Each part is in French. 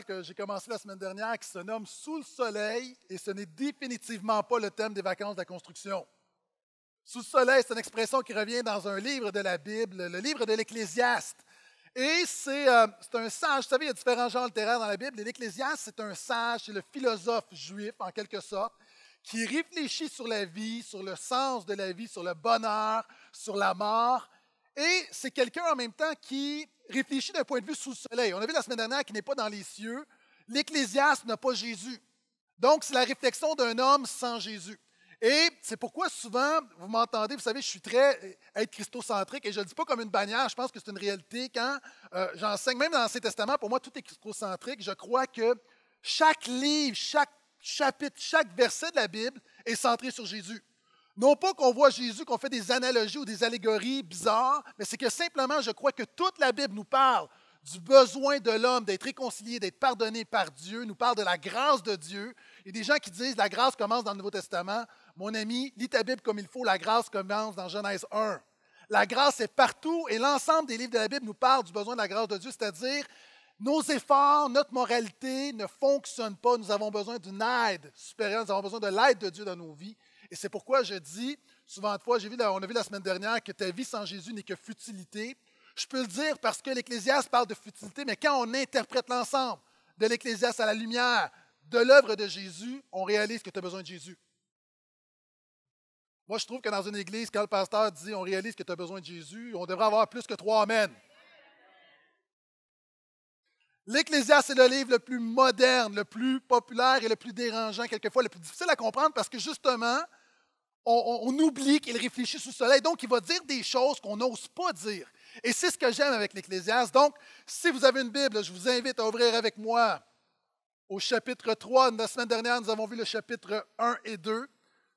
que j'ai commencé la semaine dernière qui se nomme Sous le soleil et ce n'est définitivement pas le thème des vacances de la construction. Sous le soleil, c'est une expression qui revient dans un livre de la Bible, le livre de l'Ecclésiaste. Et c'est euh, un sage, vous savez, il y a différents genres littéraires dans la Bible. Et l'Ecclésiaste, c'est un sage, c'est le philosophe juif en quelque sorte, qui réfléchit sur la vie, sur le sens de la vie, sur le bonheur, sur la mort. Et c'est quelqu'un en même temps qui réfléchit d'un point de vue sous le soleil. On a vu la semaine dernière qu'il n'est pas dans les cieux. L'Ecclésiaste n'a pas Jésus. Donc, c'est la réflexion d'un homme sans Jésus. Et c'est pourquoi souvent, vous m'entendez, vous savez, je suis très euh, être christocentrique et je ne le dis pas comme une bannière, je pense que c'est une réalité. Quand euh, j'enseigne, même dans l'Ancien Testament, pour moi, tout est christocentrique. Je crois que chaque livre, chaque chapitre, chaque verset de la Bible est centré sur Jésus. Non pas qu'on voit Jésus, qu'on fait des analogies ou des allégories bizarres, mais c'est que simplement, je crois que toute la Bible nous parle du besoin de l'homme d'être réconcilié, d'être pardonné par Dieu, nous parle de la grâce de Dieu. Et des gens qui disent la grâce commence dans le Nouveau Testament, mon ami, lis ta Bible comme il faut, la grâce commence dans Genèse 1. La grâce est partout et l'ensemble des livres de la Bible nous parle du besoin de la grâce de Dieu, c'est-à-dire nos efforts, notre moralité ne fonctionnent pas. Nous avons besoin d'une aide supérieure, nous avons besoin de l'aide de Dieu dans nos vies. Et c'est pourquoi je dis souvent de fois, on a vu la semaine dernière que ta vie sans Jésus n'est que futilité. Je peux le dire parce que l'Ecclésiaste parle de futilité, mais quand on interprète l'ensemble de l'Ecclésiaste à la lumière de l'œuvre de Jésus, on réalise que tu as besoin de Jésus. Moi, je trouve que dans une église, quand le pasteur dit on réalise que tu as besoin de Jésus, on devrait avoir plus que trois Amen. L'Ecclésiaste c'est le livre le plus moderne, le plus populaire et le plus dérangeant, quelquefois le plus difficile à comprendre parce que justement, on, oublie qu'il réfléchit sous le soleil. Donc, il va dire des choses qu'on n'ose pas dire. Et c'est ce que j'aime avec l'Ecclésiaste. Donc, si vous avez une Bible, je vous invite à ouvrir avec moi au chapitre 3. La semaine dernière, nous avons vu le chapitre 1 et 2.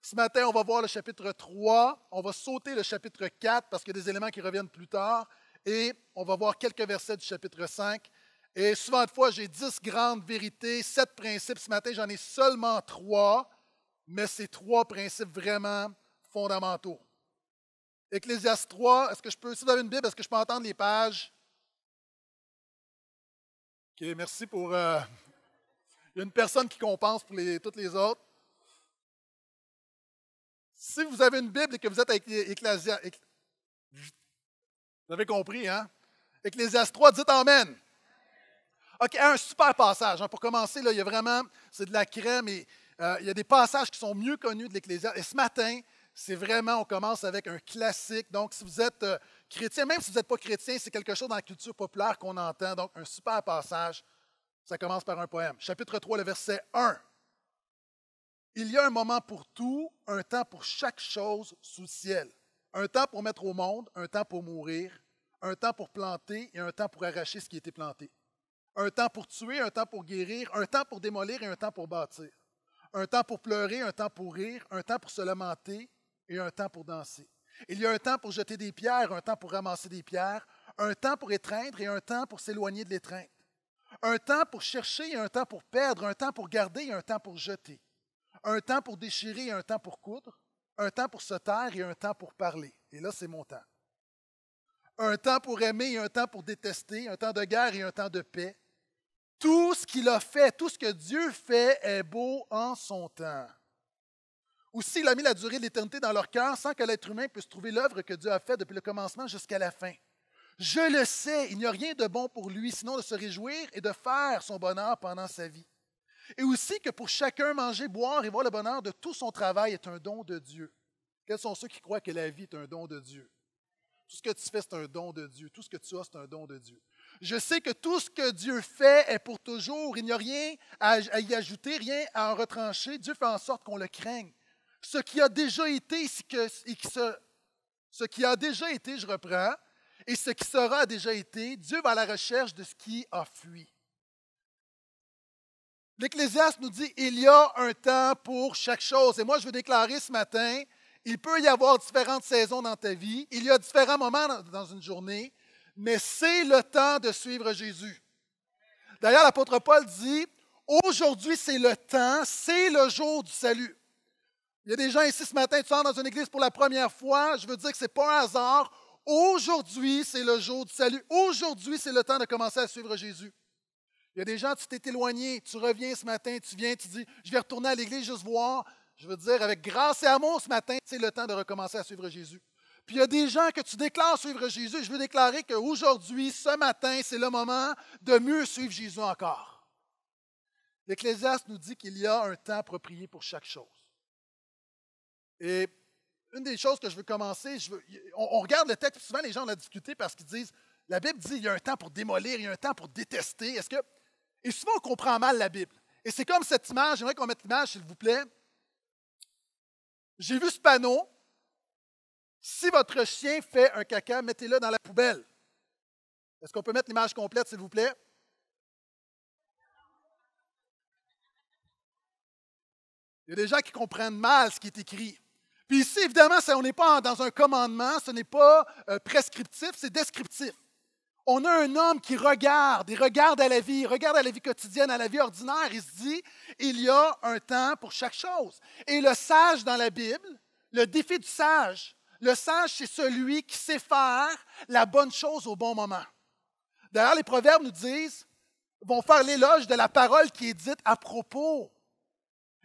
Ce matin, on va voir le chapitre 3. On va sauter le chapitre 4 parce qu'il y a des éléments qui reviennent plus tard. Et on va voir quelques versets du chapitre 5. Et souvent de fois, j'ai dix grandes vérités, sept principes. Ce matin, j'en ai seulement trois mais c'est trois principes vraiment fondamentaux. Ecclésiaste 3, est-ce que je peux, si vous avez une Bible, est-ce que je peux entendre les pages? OK, merci pour. Euh, y a une personne qui compense pour toutes les autres. Si vous avez une Bible et que vous êtes avec Ecclésiaste. Vous avez compris, hein? Ecclésiaste 3, dites Amen. OK, un super passage. Hein, pour commencer, là, il y a vraiment. C'est de la crème et euh, il y a des passages qui sont mieux connus de l'Ecclésiaste. Et ce matin, c'est vraiment, on commence avec un classique. Donc, si vous êtes euh, chrétien, même si vous n'êtes pas chrétien, c'est quelque chose dans la culture populaire qu'on entend. Donc, un super passage. Ça commence par un poème. Chapitre 3, le verset 1. Il y a un moment pour tout, un temps pour chaque chose sous le ciel. Un temps pour mettre au monde, un temps pour mourir, un temps pour planter et un temps pour arracher ce qui a été planté. Un temps pour tuer, un temps pour guérir, un temps pour démolir et un temps pour bâtir un temps pour pleurer, un temps pour rire, un temps pour se lamenter et un temps pour danser. Il y a un temps pour jeter des pierres, un temps pour ramasser des pierres, un temps pour étreindre et un temps pour s'éloigner de l'étreinte. Un temps pour chercher et un temps pour perdre, un temps pour garder et un temps pour jeter. Un temps pour déchirer et un temps pour coudre, un temps pour se taire et un temps pour parler. Et là, c'est mon temps. Un temps pour aimer et un temps pour détester, un temps de guerre et un temps de paix, tout ce qu'il a fait, tout ce que Dieu fait est beau en son temps. Aussi, il a mis la durée de l'éternité dans leur cœur sans que l'être humain puisse trouver l'œuvre que Dieu a faite depuis le commencement jusqu'à la fin. Je le sais, il n'y a rien de bon pour lui, sinon de se réjouir et de faire son bonheur pendant sa vie. Et aussi que pour chacun, manger, boire et voir le bonheur de tout son travail est un don de Dieu. Quels sont ceux qui croient que la vie est un don de Dieu? Tout ce que tu fais, c'est un don de Dieu. Tout ce que tu as, c'est un don de Dieu. Je sais que tout ce que Dieu fait est pour toujours. Il n'y a rien à y ajouter, rien à en retrancher. Dieu fait en sorte qu'on le craigne. Ce qui a déjà été, ce qui a déjà été, je reprends, et ce qui sera déjà été, Dieu va à la recherche de ce qui a fui. L'Ecclésiaste nous dit il y a un temps pour chaque chose. Et moi, je veux déclarer ce matin il peut y avoir différentes saisons dans ta vie il y a différents moments dans une journée mais c'est le temps de suivre Jésus. D'ailleurs, l'apôtre Paul dit, aujourd'hui c'est le temps, c'est le jour du salut. Il y a des gens ici ce matin, tu sors dans une église pour la première fois, je veux dire que ce n'est pas un hasard. Aujourd'hui, c'est le jour du salut. Aujourd'hui, c'est le temps de commencer à suivre Jésus. Il y a des gens, tu t'es éloigné, tu reviens ce matin, tu viens, tu dis, je vais retourner à l'église juste voir. Je veux dire, avec grâce et amour ce matin, c'est le temps de recommencer à suivre Jésus. Puis il y a des gens que tu déclares suivre Jésus. Je veux déclarer qu'aujourd'hui, ce matin, c'est le moment de mieux suivre Jésus encore. L'Ecclésiaste nous dit qu'il y a un temps approprié pour chaque chose. Et une des choses que je veux commencer, on, regarde le texte, souvent les gens en ont discuté parce qu'ils disent, la Bible dit, qu'il y a un temps pour démolir, il y a un temps pour détester. ce que... Et souvent, on comprend mal la Bible. Et c'est comme cette image, j'aimerais qu'on mette l'image, s'il vous plaît. J'ai vu ce panneau, si votre chien fait un caca, mettez-le dans la poubelle. Est-ce qu'on peut mettre l'image complète, s'il vous plaît? Il y a des gens qui comprennent mal ce qui est écrit. Puis ici, évidemment, on n'est pas dans un commandement, ce n'est pas euh, prescriptif, c'est descriptif. On a un homme qui regarde, il regarde à la vie, il regarde à la vie quotidienne, à la vie ordinaire, il se dit, il y a un temps pour chaque chose. Et le sage dans la Bible, le défi du sage, le sage, c'est celui qui sait faire la bonne chose au bon moment. D'ailleurs, les proverbes nous disent, vont faire l'éloge de la parole qui est dite à propos.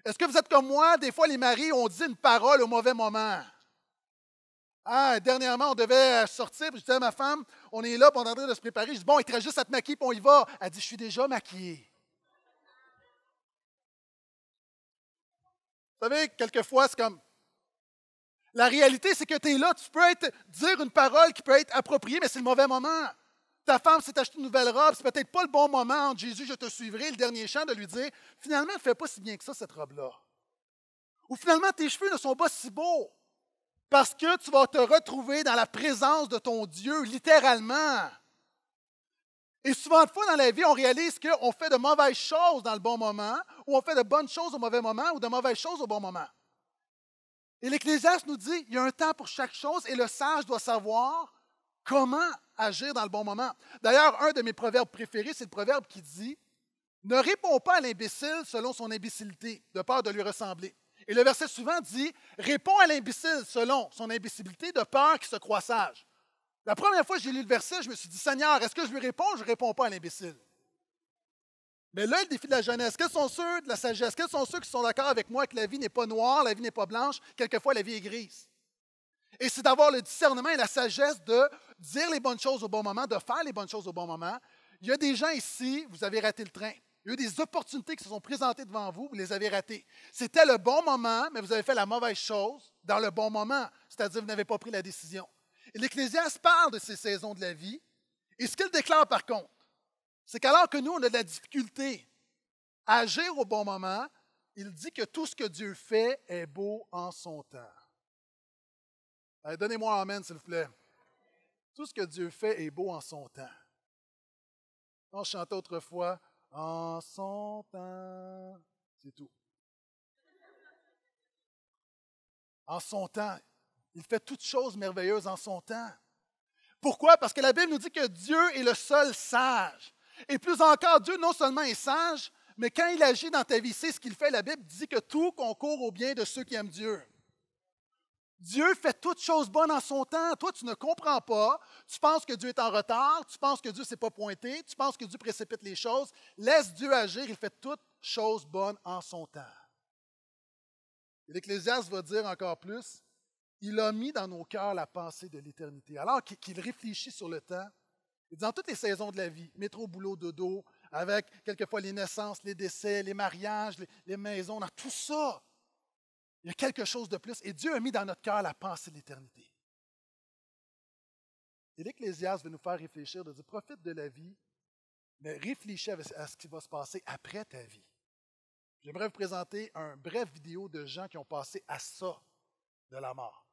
Est-ce que vous êtes comme moi? Des fois, les maris ont dit une parole au mauvais moment. Ah, dernièrement, on devait sortir, puis je disais à ma femme, on est là, pendant on est en train de se préparer. Je dis, bon, il te reste juste à te maquiller, puis on y va. Elle dit, je suis déjà maquillée. Vous savez, quelquefois, c'est comme, la réalité, c'est que tu es là, tu peux dire une parole qui peut être appropriée, mais c'est le mauvais moment. Ta femme s'est achetée une nouvelle robe, c'est peut-être pas le bon moment Jésus, je te suivrai, le dernier chant, de lui dire finalement, ne fais pas si bien que ça cette robe-là. Ou finalement, tes cheveux ne sont pas si beaux parce que tu vas te retrouver dans la présence de ton Dieu, littéralement. Et souvent de fois dans la vie, on réalise qu'on fait de mauvaises choses dans le bon moment, ou on fait de bonnes choses au mauvais moment, ou de mauvaises choses au bon moment. Et l'Ecclésiaste nous dit, il y a un temps pour chaque chose et le sage doit savoir comment agir dans le bon moment. D'ailleurs, un de mes proverbes préférés, c'est le proverbe qui dit, ne réponds pas à l'imbécile selon son imbécilité, de peur de lui ressembler. Et le verset suivant dit, réponds à l'imbécile selon son imbécilité, de peur qu'il se croit sage. La première fois que j'ai lu le verset, je me suis dit, Seigneur, est-ce que je lui réponds ou je ne réponds pas à l'imbécile? Mais là, le défi de la jeunesse, quels sont ceux de la sagesse? Quels sont ceux qui sont d'accord avec moi que la vie n'est pas noire, la vie n'est pas blanche, quelquefois la vie est grise? Et c'est d'avoir le discernement et la sagesse de dire les bonnes choses au bon moment, de faire les bonnes choses au bon moment. Il y a des gens ici, vous avez raté le train. Il y a eu des opportunités qui se sont présentées devant vous, vous les avez ratées. C'était le bon moment, mais vous avez fait la mauvaise chose dans le bon moment, c'est-à-dire vous n'avez pas pris la décision. L'Ecclésiaste parle de ces saisons de la vie, et ce qu'il déclare par contre, c'est qu'alors que nous, on a de la difficulté à agir au bon moment, il dit que tout ce que Dieu fait est beau en son temps. donnez-moi un Amen, s'il vous plaît. Tout ce que Dieu fait est beau en son temps. On chantait autrefois En son temps. C'est tout. En son temps. Il fait toutes choses merveilleuses en son temps. Pourquoi? Parce que la Bible nous dit que Dieu est le seul sage. Et plus encore, Dieu non seulement est sage, mais quand il agit dans ta vie, c'est ce qu'il fait. La Bible dit que tout concourt au bien de ceux qui aiment Dieu. Dieu fait toutes choses bonnes en son temps. Toi, tu ne comprends pas. Tu penses que Dieu est en retard. Tu penses que Dieu ne s'est pas pointé. Tu penses que Dieu précipite les choses. Laisse Dieu agir. Il fait toutes choses bonnes en son temps. Et l'Ecclésiaste va dire encore plus, il a mis dans nos cœurs la pensée de l'éternité. Alors qu'il réfléchit sur le temps, dans toutes les saisons de la vie, métro, boulot, dodo, avec quelquefois les naissances, les décès, les mariages, les, maisons, dans tout ça, il y a quelque chose de plus. Et Dieu a mis dans notre cœur la pensée de l'éternité. Et l'Ecclésiaste veut nous faire réfléchir, de dire profite de la vie, mais réfléchis à ce qui va se passer après ta vie. J'aimerais vous présenter un bref vidéo de gens qui ont passé à ça de la mort.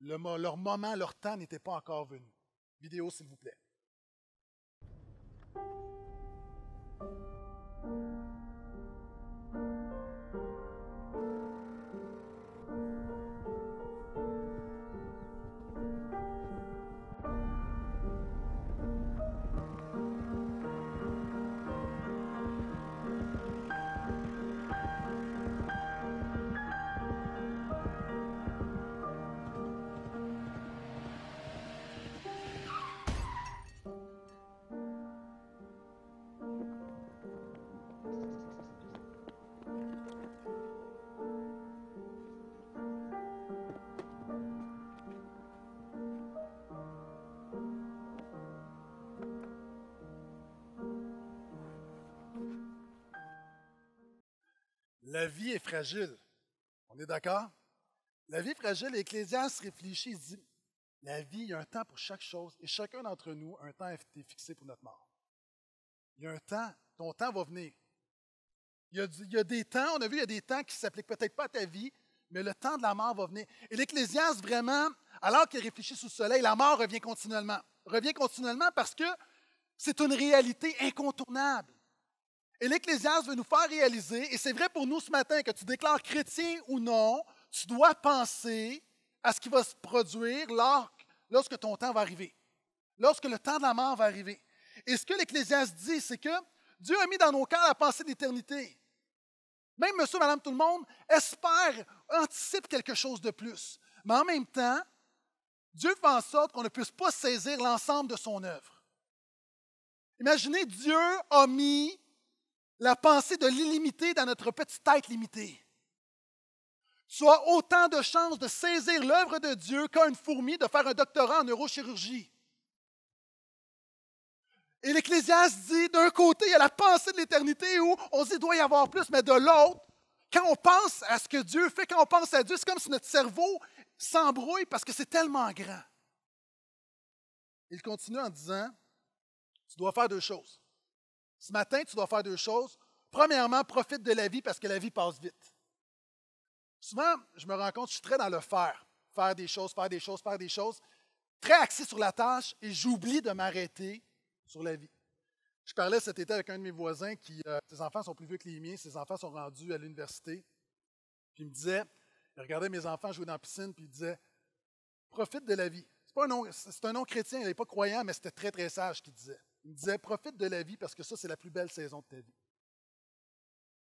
leur moment, leur temps n'était pas encore venu. Vidéo, s'il vous plaît. Thank you. la vie est fragile. On est d'accord? La vie est fragile, l'Ecclésiaste réfléchit, dit, la vie, il y a un temps pour chaque chose, et chacun d'entre nous, un temps été fixé pour notre mort. Il y a un temps, ton temps va venir. Il y a, des temps, on a vu, il y a des temps qui ne s'appliquent peut-être pas à ta vie, mais le temps de la mort va venir. Et l'Ecclésiaste, vraiment, alors qu'il réfléchit sous le soleil, la mort revient continuellement. Revient continuellement parce que c'est une réalité incontournable. Et l'Ecclésiaste veut nous faire réaliser, et c'est vrai pour nous ce matin, que tu déclares chrétien ou non, tu dois penser à ce qui va se produire lorsque ton temps va arriver, lorsque le temps de la mort va arriver. Et ce que l'Ecclésiaste dit, c'est que Dieu a mis dans nos cœurs la pensée d'éternité. Même monsieur, madame, tout le monde espère, anticipe quelque chose de plus. Mais en même temps, Dieu fait en sorte qu'on ne puisse pas saisir l'ensemble de son œuvre. Imaginez, Dieu a mis la pensée de l'illimité dans notre petite tête limitée. Tu as autant de chances de saisir l'œuvre de Dieu qu'une fourmi de faire un doctorat en neurochirurgie. Et l'Ecclésiaste dit, d'un côté, il y a la pensée de l'éternité où on se dit, doit y avoir plus, mais de l'autre, quand on pense à ce que Dieu fait, quand on pense à Dieu, c'est comme si notre cerveau s'embrouille parce que c'est tellement grand. Il continue en disant, tu dois faire deux choses. Ce matin, tu dois faire deux choses. Premièrement, profite de la vie parce que la vie passe vite. Souvent, je me rends compte, je suis très dans le faire. Faire des choses, faire des choses, faire des choses. Très axé sur la tâche et j'oublie de m'arrêter sur la vie. Je parlais cet été avec un de mes voisins qui, euh, ses enfants sont plus vieux que les miens, ses enfants sont rendus à l'université. Puis il me disait, il regardait mes enfants jouer dans la piscine, puis il disait, profite de la vie. C'est un, un chrétien, il n'est pas croyant, mais c'était très, très sage qu'il disait. Il me disait, profite de la vie parce que ça, c'est la plus belle saison de ta vie.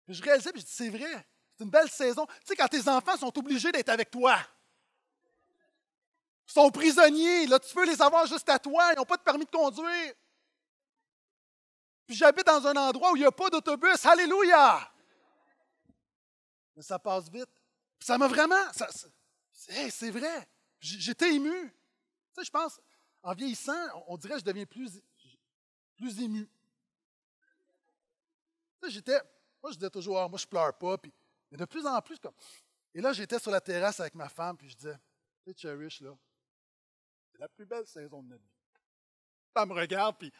Puis je réalisais, puis je dis, c'est vrai, c'est une belle saison. Tu sais, quand tes enfants sont obligés d'être avec toi, ils sont prisonniers, là, tu peux les avoir juste à toi, ils n'ont pas de permis de conduire. Puis j'habite dans un endroit où il n'y a pas d'autobus. Alléluia! Mais ça passe vite. Puis ça m'a vraiment. Ça, c'est vrai. J'étais ému. Tu sais, je pense, en vieillissant, on dirait que je deviens plus plus ému. J'étais, moi je disais toujours, ah, moi je pleure pas, puis, mais de plus en plus comme. Et là, j'étais sur la terrasse avec ma femme, puis je disais, tu Cherish, là, c'est la plus belle saison de notre vie. Elle me regarde, puis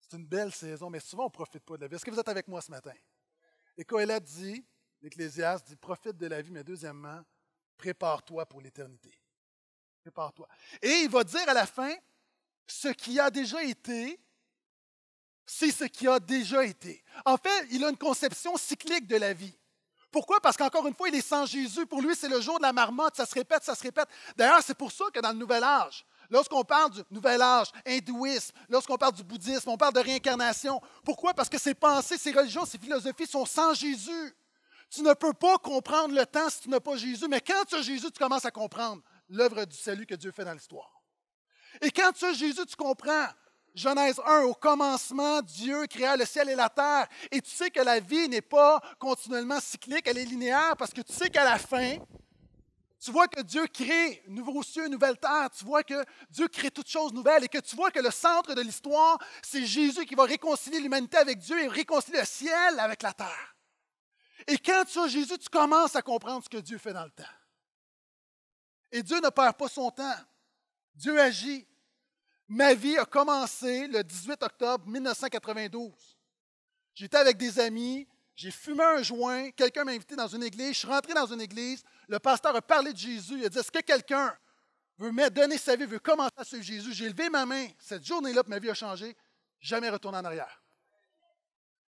c'est une belle saison, mais souvent on ne profite pas de la vie. Est-ce que vous êtes avec moi ce matin? Et quand elle a dit, l'Ecclésiaste dit, profite de la vie, mais deuxièmement, prépare-toi pour l'éternité. Prépare-toi. Et il va dire à la fin, ce qui a déjà été, c'est ce qui a déjà été. En fait, il a une conception cyclique de la vie. Pourquoi? Parce qu'encore une fois, il est sans Jésus. Pour lui, c'est le jour de la marmotte. Ça se répète, ça se répète. D'ailleurs, c'est pour ça que dans le Nouvel Âge, lorsqu'on parle du Nouvel Âge, hindouisme, lorsqu'on parle du bouddhisme, on parle de réincarnation. Pourquoi? Parce que ces pensées, ces religions, ces philosophies sont sans Jésus. Tu ne peux pas comprendre le temps si tu n'as pas Jésus, mais quand tu as Jésus, tu commences à comprendre l'œuvre du salut que Dieu fait dans l'histoire. Et quand tu as Jésus, tu comprends. Genèse 1, au commencement, Dieu créa le ciel et la terre. Et tu sais que la vie n'est pas continuellement cyclique, elle est linéaire parce que tu sais qu'à la fin, tu vois que Dieu crée nouveaux cieux, nouvelle terre. Tu vois que Dieu crée toutes choses nouvelles et que tu vois que le centre de l'histoire, c'est Jésus qui va réconcilier l'humanité avec Dieu et réconcilier le ciel avec la terre. Et quand tu as Jésus, tu commences à comprendre ce que Dieu fait dans le temps. Et Dieu ne perd pas son temps. Dieu agit. Ma vie a commencé le 18 octobre 1992. J'étais avec des amis, j'ai fumé un joint, quelqu'un m'a invité dans une église, je suis rentré dans une église, le pasteur a parlé de Jésus, il a dit Est-ce que quelqu'un veut me donner sa vie, veut commencer à suivre Jésus J'ai levé ma main, cette journée-là, ma vie a changé, jamais retourné en arrière.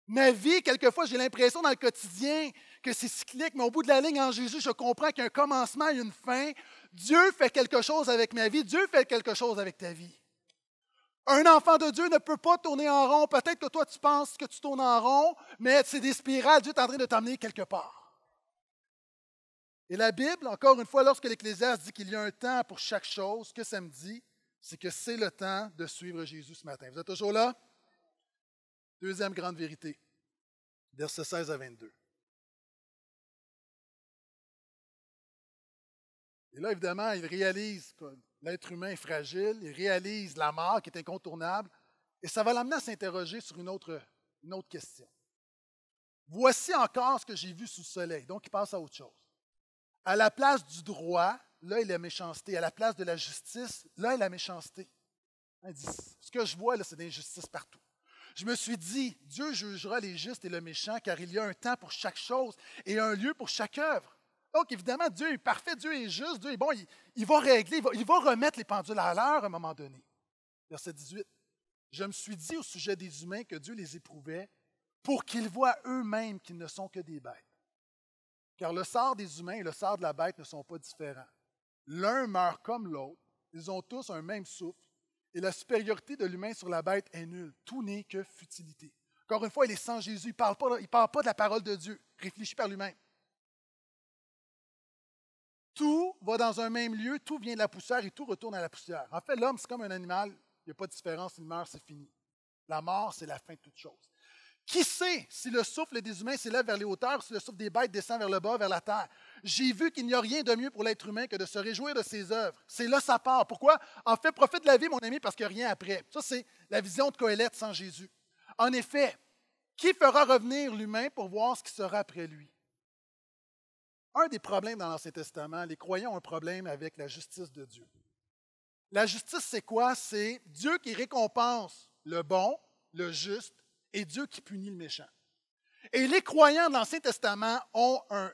Ma vie, quelquefois, j'ai l'impression dans le quotidien que c'est cyclique, mais au bout de la ligne, en Jésus, je comprends qu'il y a un commencement et une fin. Dieu fait quelque chose avec ma vie, Dieu fait quelque chose avec ta vie. Un enfant de Dieu ne peut pas tourner en rond. Peut-être que toi, tu penses que tu tournes en rond, mais c'est des spirales. Dieu est en train de t'amener quelque part. Et la Bible, encore une fois, lorsque l'Ecclésiaste dit qu'il y a un temps pour chaque chose, ce que ça me dit, c'est que c'est le temps de suivre Jésus ce matin. Vous êtes toujours là? Deuxième grande vérité, verset 16 à 22. Et là, évidemment, il réalise l'être humain est fragile, il réalise la mort qui est incontournable, et ça va l'amener à s'interroger sur une autre, question. Voici encore ce que j'ai vu sous le soleil. Donc, il passe à autre chose. À la place du droit, là est la méchanceté. À la place de la justice, là est la méchanceté. ce que je vois, là, c'est l'injustice partout. Je me suis dit, Dieu jugera les justes et le méchant, car il y a un temps pour chaque chose et un lieu pour chaque œuvre. Donc, évidemment, Dieu est parfait, Dieu est juste, Dieu est bon, il, va régler, il va, remettre les pendules à l'heure à un moment donné. Verset 18. Je me suis dit au sujet des humains que Dieu les éprouvait pour qu'ils voient eux-mêmes qu'ils ne sont que des bêtes. Car le sort des humains et le sort de la bête ne sont pas différents. L'un meurt comme l'autre, ils ont tous un même souffle, et la supériorité de l'humain sur la bête est nulle. Tout n'est que futilité. Encore une fois, il est sans Jésus, il ne parle, pas, parle pas de la parole de Dieu, réfléchit par lui-même. Tout va dans un même lieu, tout vient de la poussière et tout retourne à la poussière. En fait, l'homme, c'est comme un animal, il n'y a pas de différence, il meurt, c'est fini. La mort, c'est la fin de toute chose. Qui sait si le souffle des humains s'élève vers les hauteurs, si le souffle des bêtes descend vers le bas, vers la terre? J'ai vu qu'il n'y a rien de mieux pour l'être humain que de se réjouir de ses œuvres. C'est là sa part. Pourquoi? En fait, profite de la vie, mon ami, parce qu'il n'y a rien après. Ça, c'est la vision de Coëlette sans Jésus. En effet, qui fera revenir l'humain pour voir ce qui sera après lui? Un des problèmes dans l'Ancien Testament, les croyants ont un problème avec la justice de Dieu. La justice, c'est quoi? C'est Dieu qui récompense le bon, le juste, et Dieu qui punit le méchant. Et les croyants de l'Ancien Testament ont un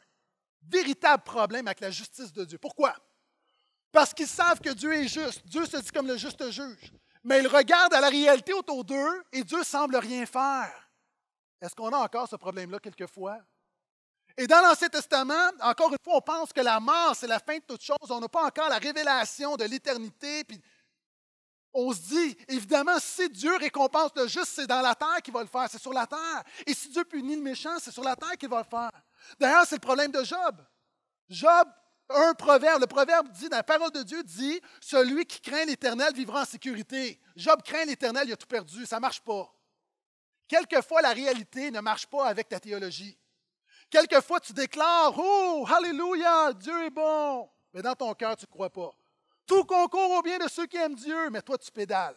véritable problème avec la justice de Dieu. Pourquoi? Parce qu'ils savent que Dieu est juste. Dieu se dit comme le juste juge. Mais ils regardent à la réalité autour d'eux et Dieu semble rien faire. Est-ce qu'on a encore ce problème-là quelquefois? Et dans l'Ancien Testament, encore une fois, on pense que la mort, c'est la fin de toute chose. On n'a pas encore la révélation de l'éternité. Puis on se dit, évidemment, si Dieu récompense le juste, c'est dans la terre qu'il va le faire, c'est sur la terre. Et si Dieu punit le méchant, c'est sur la terre qu'il va le faire. D'ailleurs, c'est le problème de Job. Job, un proverbe, le proverbe dit, la parole de Dieu, dit, celui qui craint l'Éternel vivra en sécurité. Job craint l'Éternel, il a tout perdu, ça ne marche pas. Quelquefois, la réalité ne marche pas avec ta théologie. Quelquefois, tu déclares Oh, Alléluia, Dieu est bon. Mais dans ton cœur, tu ne crois pas. Tout concourt au bien de ceux qui aiment Dieu, mais toi, tu pédales.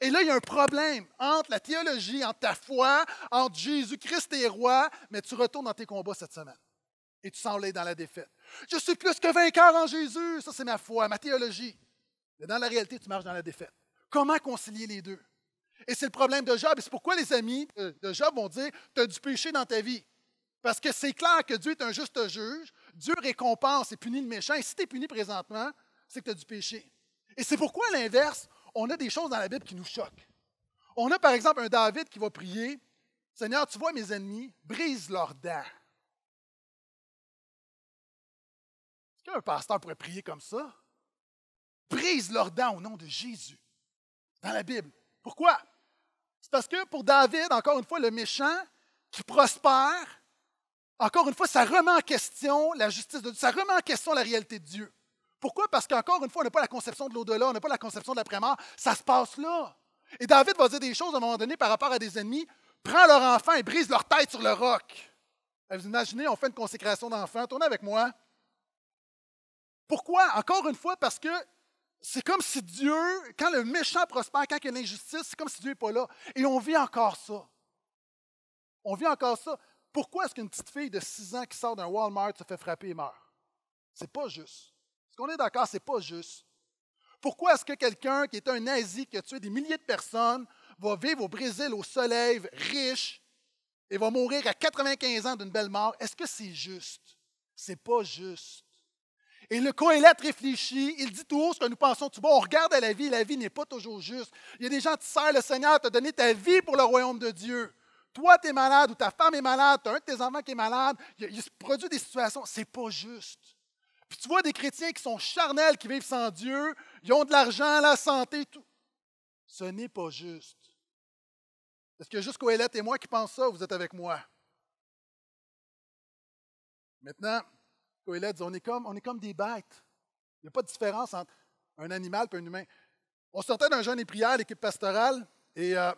Et là, il y a un problème entre la théologie, entre ta foi, entre Jésus-Christ et roi, mais tu retournes dans tes combats cette semaine. Et tu sembles dans la défaite. Je suis plus que vainqueur en Jésus. Ça, c'est ma foi, ma théologie. Mais dans la réalité, tu marches dans la défaite. Comment concilier les deux? Et c'est le problème de Job. Et c'est pourquoi les amis euh, de Job vont dire Tu as du péché dans ta vie. Parce que c'est clair que Dieu est un juste juge. Dieu récompense et punit le méchant. Et si tu es puni présentement, c'est que tu as du péché. Et c'est pourquoi, à l'inverse, on a des choses dans la Bible qui nous choquent. On a par exemple un David qui va prier Seigneur, tu vois mes ennemis, brise leurs dents. Est-ce qu'un pasteur pourrait prier comme ça? Brise leurs dents au nom de Jésus. Dans la Bible. Pourquoi? C'est parce que pour David, encore une fois, le méchant qui prospère, encore une fois, ça remet en question la justice de Dieu, ça remet en question la réalité de Dieu. Pourquoi? Parce qu'encore une fois, on n'a pas la conception de l'au-delà, on n'a pas la conception de l'après-mort, ça se passe là. Et David va dire des choses à un moment donné par rapport à des ennemis, prends leur enfant et brise leur tête sur le roc. Vous imaginez, on fait une consécration d'enfants, tournez avec moi. Pourquoi? Encore une fois, parce que c'est comme si Dieu, quand le méchant prospère, quand il y a une injustice, c'est comme si Dieu n'est pas là. Et on vit encore ça. On vit encore ça. Pourquoi est-ce qu'une petite fille de 6 ans qui sort d'un Walmart se fait frapper et meurt? C'est pas juste. Est-ce qu'on est d'accord? C'est pas juste. Pourquoi est-ce que quelqu'un qui est un nazi, qui a tué des milliers de personnes, va vivre au Brésil au soleil, riche, et va mourir à 95 ans d'une belle mort? Est-ce que c'est juste? C'est pas juste. Et le Coélate réfléchit, il dit tout ce que nous pensons. Tu vois, on regarde à la vie, la vie n'est pas toujours juste. Il y a des gens qui servent le Seigneur, t'a donné ta vie pour le royaume de Dieu toi, tu es malade ou ta femme est malade, tu un de tes enfants qui est malade, il, se produit des situations, c'est pas juste. Puis tu vois des chrétiens qui sont charnels, qui vivent sans Dieu, ils ont de l'argent, la santé, tout. Ce n'est pas juste. Est-ce que juste Coëlette et moi qui pensent ça, vous êtes avec moi? Maintenant, Coëlette dit, on est comme, on est comme des bêtes. Il n'y a pas de différence entre un animal et un humain. On sortait d'un jeune et prières, l'équipe pastorale, et euh,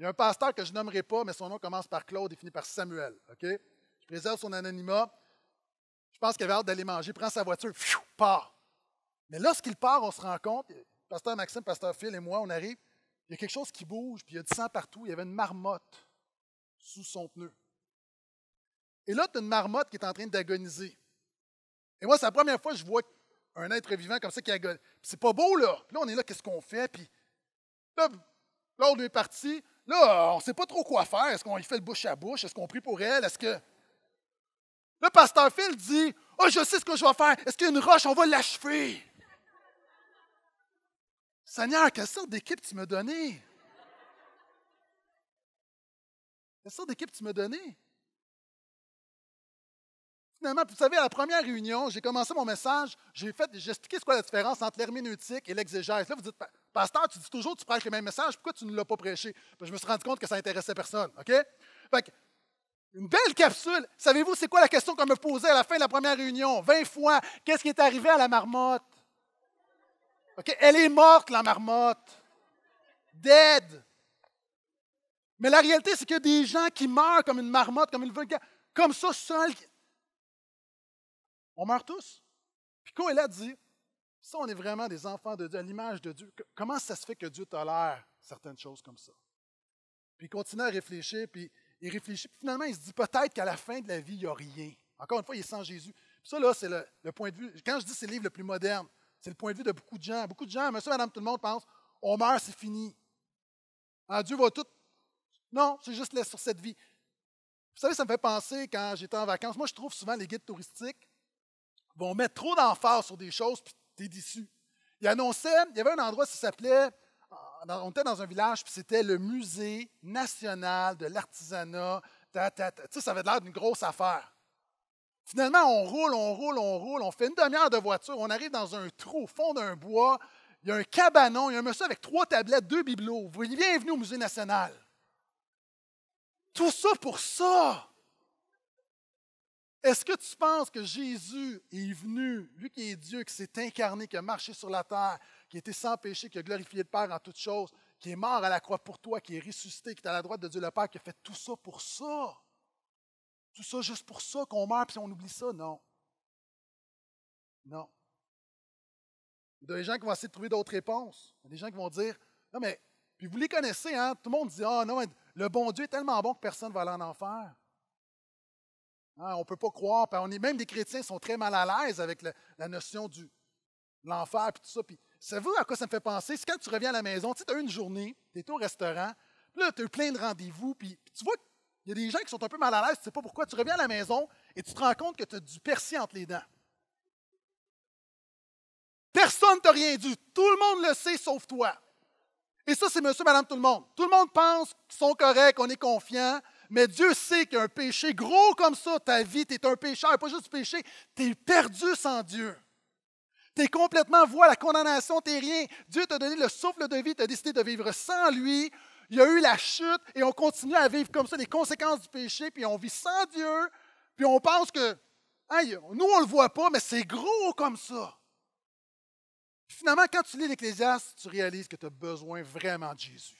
il y a un pasteur que je nommerai pas, mais son nom commence par Claude et finit par Samuel. Je préserve son anonymat. Je pense qu'il avait hâte d'aller manger, prend sa voiture, pfiou, part. Mais lorsqu'il part, on se rend compte, pasteur Maxime, pasteur Phil et moi, on arrive, il y a quelque chose qui bouge, puis il y a du sang partout. Il y avait une marmotte sous son pneu. Et là, tu as une marmotte qui est en train d'agoniser. Et moi, c'est la première fois que je vois un être vivant comme ça qui agonise. C'est pas beau, là. là, on est là, qu'est-ce qu'on fait? Puis là, L'autre est parti. Là, on ne sait pas trop quoi faire. Est-ce qu'on lui fait le bouche à bouche? Est-ce qu'on prie pour elle? Est-ce que. Le pasteur Phil dit oh, je sais ce que je vais faire. Est-ce qu'il y a une roche? On va l'achever. Seigneur, quelle sorte d'équipe tu m'as donnée? Quelle sorte d'équipe tu m'as donnée? Finalement, vous savez, à la première réunion, j'ai commencé mon message, j'ai fait, j'ai expliqué ce qu'est la différence entre l'herméneutique et l'exégèse. Là, vous dites, pasteur, tu dis toujours tu prêches le même message, pourquoi tu ne l'as pas prêché? Ben, je me suis rendu compte que ça intéressait personne, OK? une belle capsule. Savez-vous, c'est quoi la question qu'on me posait à la fin de la première réunion? Vingt fois, qu'est-ce qui est arrivé à la marmotte? OK, elle est morte, la marmotte. Dead. Mais la réalité, c'est qu'il y a des gens qui meurent comme une marmotte, comme une vulgaire, comme ça, seul, on meurt tous. Puis là a dit, ça, on est vraiment des enfants de Dieu, à l'image de Dieu. Comment ça se fait que Dieu tolère certaines choses comme ça? Puis il continue à réfléchir, puis il réfléchit, puis finalement, il se dit peut-être qu'à la fin de la vie, il n'y a rien. Encore une fois, il est sans Jésus. Puis ça, là, c'est le, point de vue. Quand je dis c'est le livre le plus moderne, c'est le point de vue de beaucoup de gens. Beaucoup de gens, monsieur, madame, tout le monde pense on meurt, c'est fini. Ah, Dieu va tout. Non, c'est juste sur cette vie. Vous savez, ça me fait penser quand j'étais en vacances. Moi, je trouve souvent les guides touristiques on met trop d'emphase sur des choses, puis tu es déçu. Il annonçait, il y avait un endroit qui s'appelait, on était dans un village, puis c'était le musée national de l'artisanat. Tu sais, ça avait l'air d'une grosse affaire. Finalement, on roule, on roule, on roule, on fait une demi-heure de voiture, on arrive dans un trou au fond d'un bois, il y a un cabanon, il y a un monsieur avec trois tablettes, deux bibelots. Bienvenue au Musée national. Tout ça pour ça. Est-ce que tu penses que Jésus est venu, lui qui est Dieu, qui s'est incarné, qui a marché sur la terre, qui était sans péché, qui a glorifié le Père en toutes choses, qui est mort à la croix pour toi, qui est ressuscité, qui est à la droite de Dieu le Père, qui a fait tout ça pour ça? Tout ça juste pour ça qu'on meurt puis on oublie ça? Non. Non. Il y a des gens qui vont essayer de trouver d'autres réponses. Il y a des gens qui vont dire Non, mais, puis vous les connaissez, hein? Tout le monde dit Ah, oh, non, le bon Dieu est tellement bon que personne ne va aller en enfer. Hein, on ne peut pas croire. On est, même les chrétiens sont très mal à l'aise avec la notion du, de l'enfer et tout ça. Puis, savez-vous à quoi ça me fait penser? C'est quand tu reviens à la maison, tu as une journée, tu es au restaurant, là, tu as eu plein de rendez-vous, puis, tu vois qu'il y a des gens qui sont un peu mal à l'aise, tu ne sais pas pourquoi. Tu reviens à la maison et tu te rends compte que tu as du persil entre les dents. Personne ne t'a rien dit. Tout le monde le sait sauf toi. Et ça, c'est monsieur, madame, tout le monde. Tout le monde pense qu'ils sont corrects, qu'on est confiants. Mais Dieu sait qu'un péché gros comme ça, ta vie, tu es un pécheur, pas juste péché, tu es perdu sans Dieu. Tu es complètement voie la condamnation, tu rien. Dieu t'a donné le souffle de vie, tu as décidé de vivre sans lui. Il y a eu la chute et on continue à vivre comme ça les conséquences du péché, puis on vit sans Dieu, puis on pense que, nous, on ne le voit pas, mais c'est gros comme ça. finalement, quand tu lis l'Ecclésiaste, tu réalises que tu as besoin vraiment de Jésus.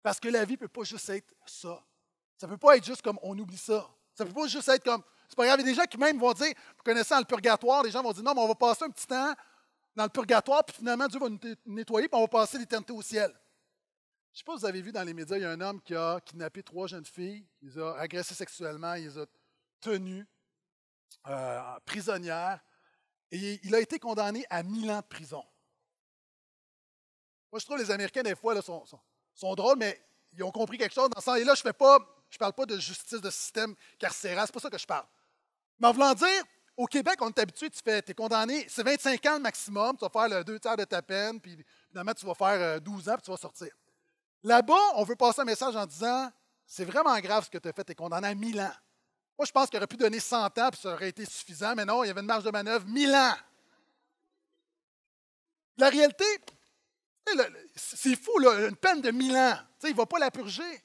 Parce que la vie ne peut pas juste être ça. Ça ne peut pas être juste comme on oublie ça. Ça ne peut pas juste être comme. C'est pas grave. Il y a des gens qui même vont dire, vous dans le purgatoire, les gens vont dire non, mais on va passer un petit temps dans le purgatoire, puis finalement, Dieu va nous nettoyer, puis on va passer l'éternité au ciel. Je ne sais pas si vous avez vu dans les médias, il y a un homme qui a kidnappé trois jeunes filles, il les a agressées sexuellement, il les a tenues euh, prisonnières, et il a été condamné à mille ans de prison. Moi, je trouve que les Américains, des fois, là, sont, drôles, mais ils ont compris quelque chose dans ça. Et là, je ne fais pas je ne parle pas de justice de système carcéral, c'est pas ça que je parle. Mais en voulant dire, au Québec, on est habitué, tu fais, es condamné, c'est 25 ans le maximum, tu vas faire le deux tiers de ta peine, puis finalement, tu vas faire 12 euh, ans, puis tu vas sortir. Là-bas, on veut passer un message en disant, c'est vraiment grave ce que tu as fait, tu es condamné à 1000 ans. Moi, je pense qu'il aurait pu donner 100 ans, puis ça aurait été suffisant, mais non, il y avait une marge de manœuvre, 1000 ans. La réalité, c'est fou, une peine de 1000 ans. il ne va pas la purger.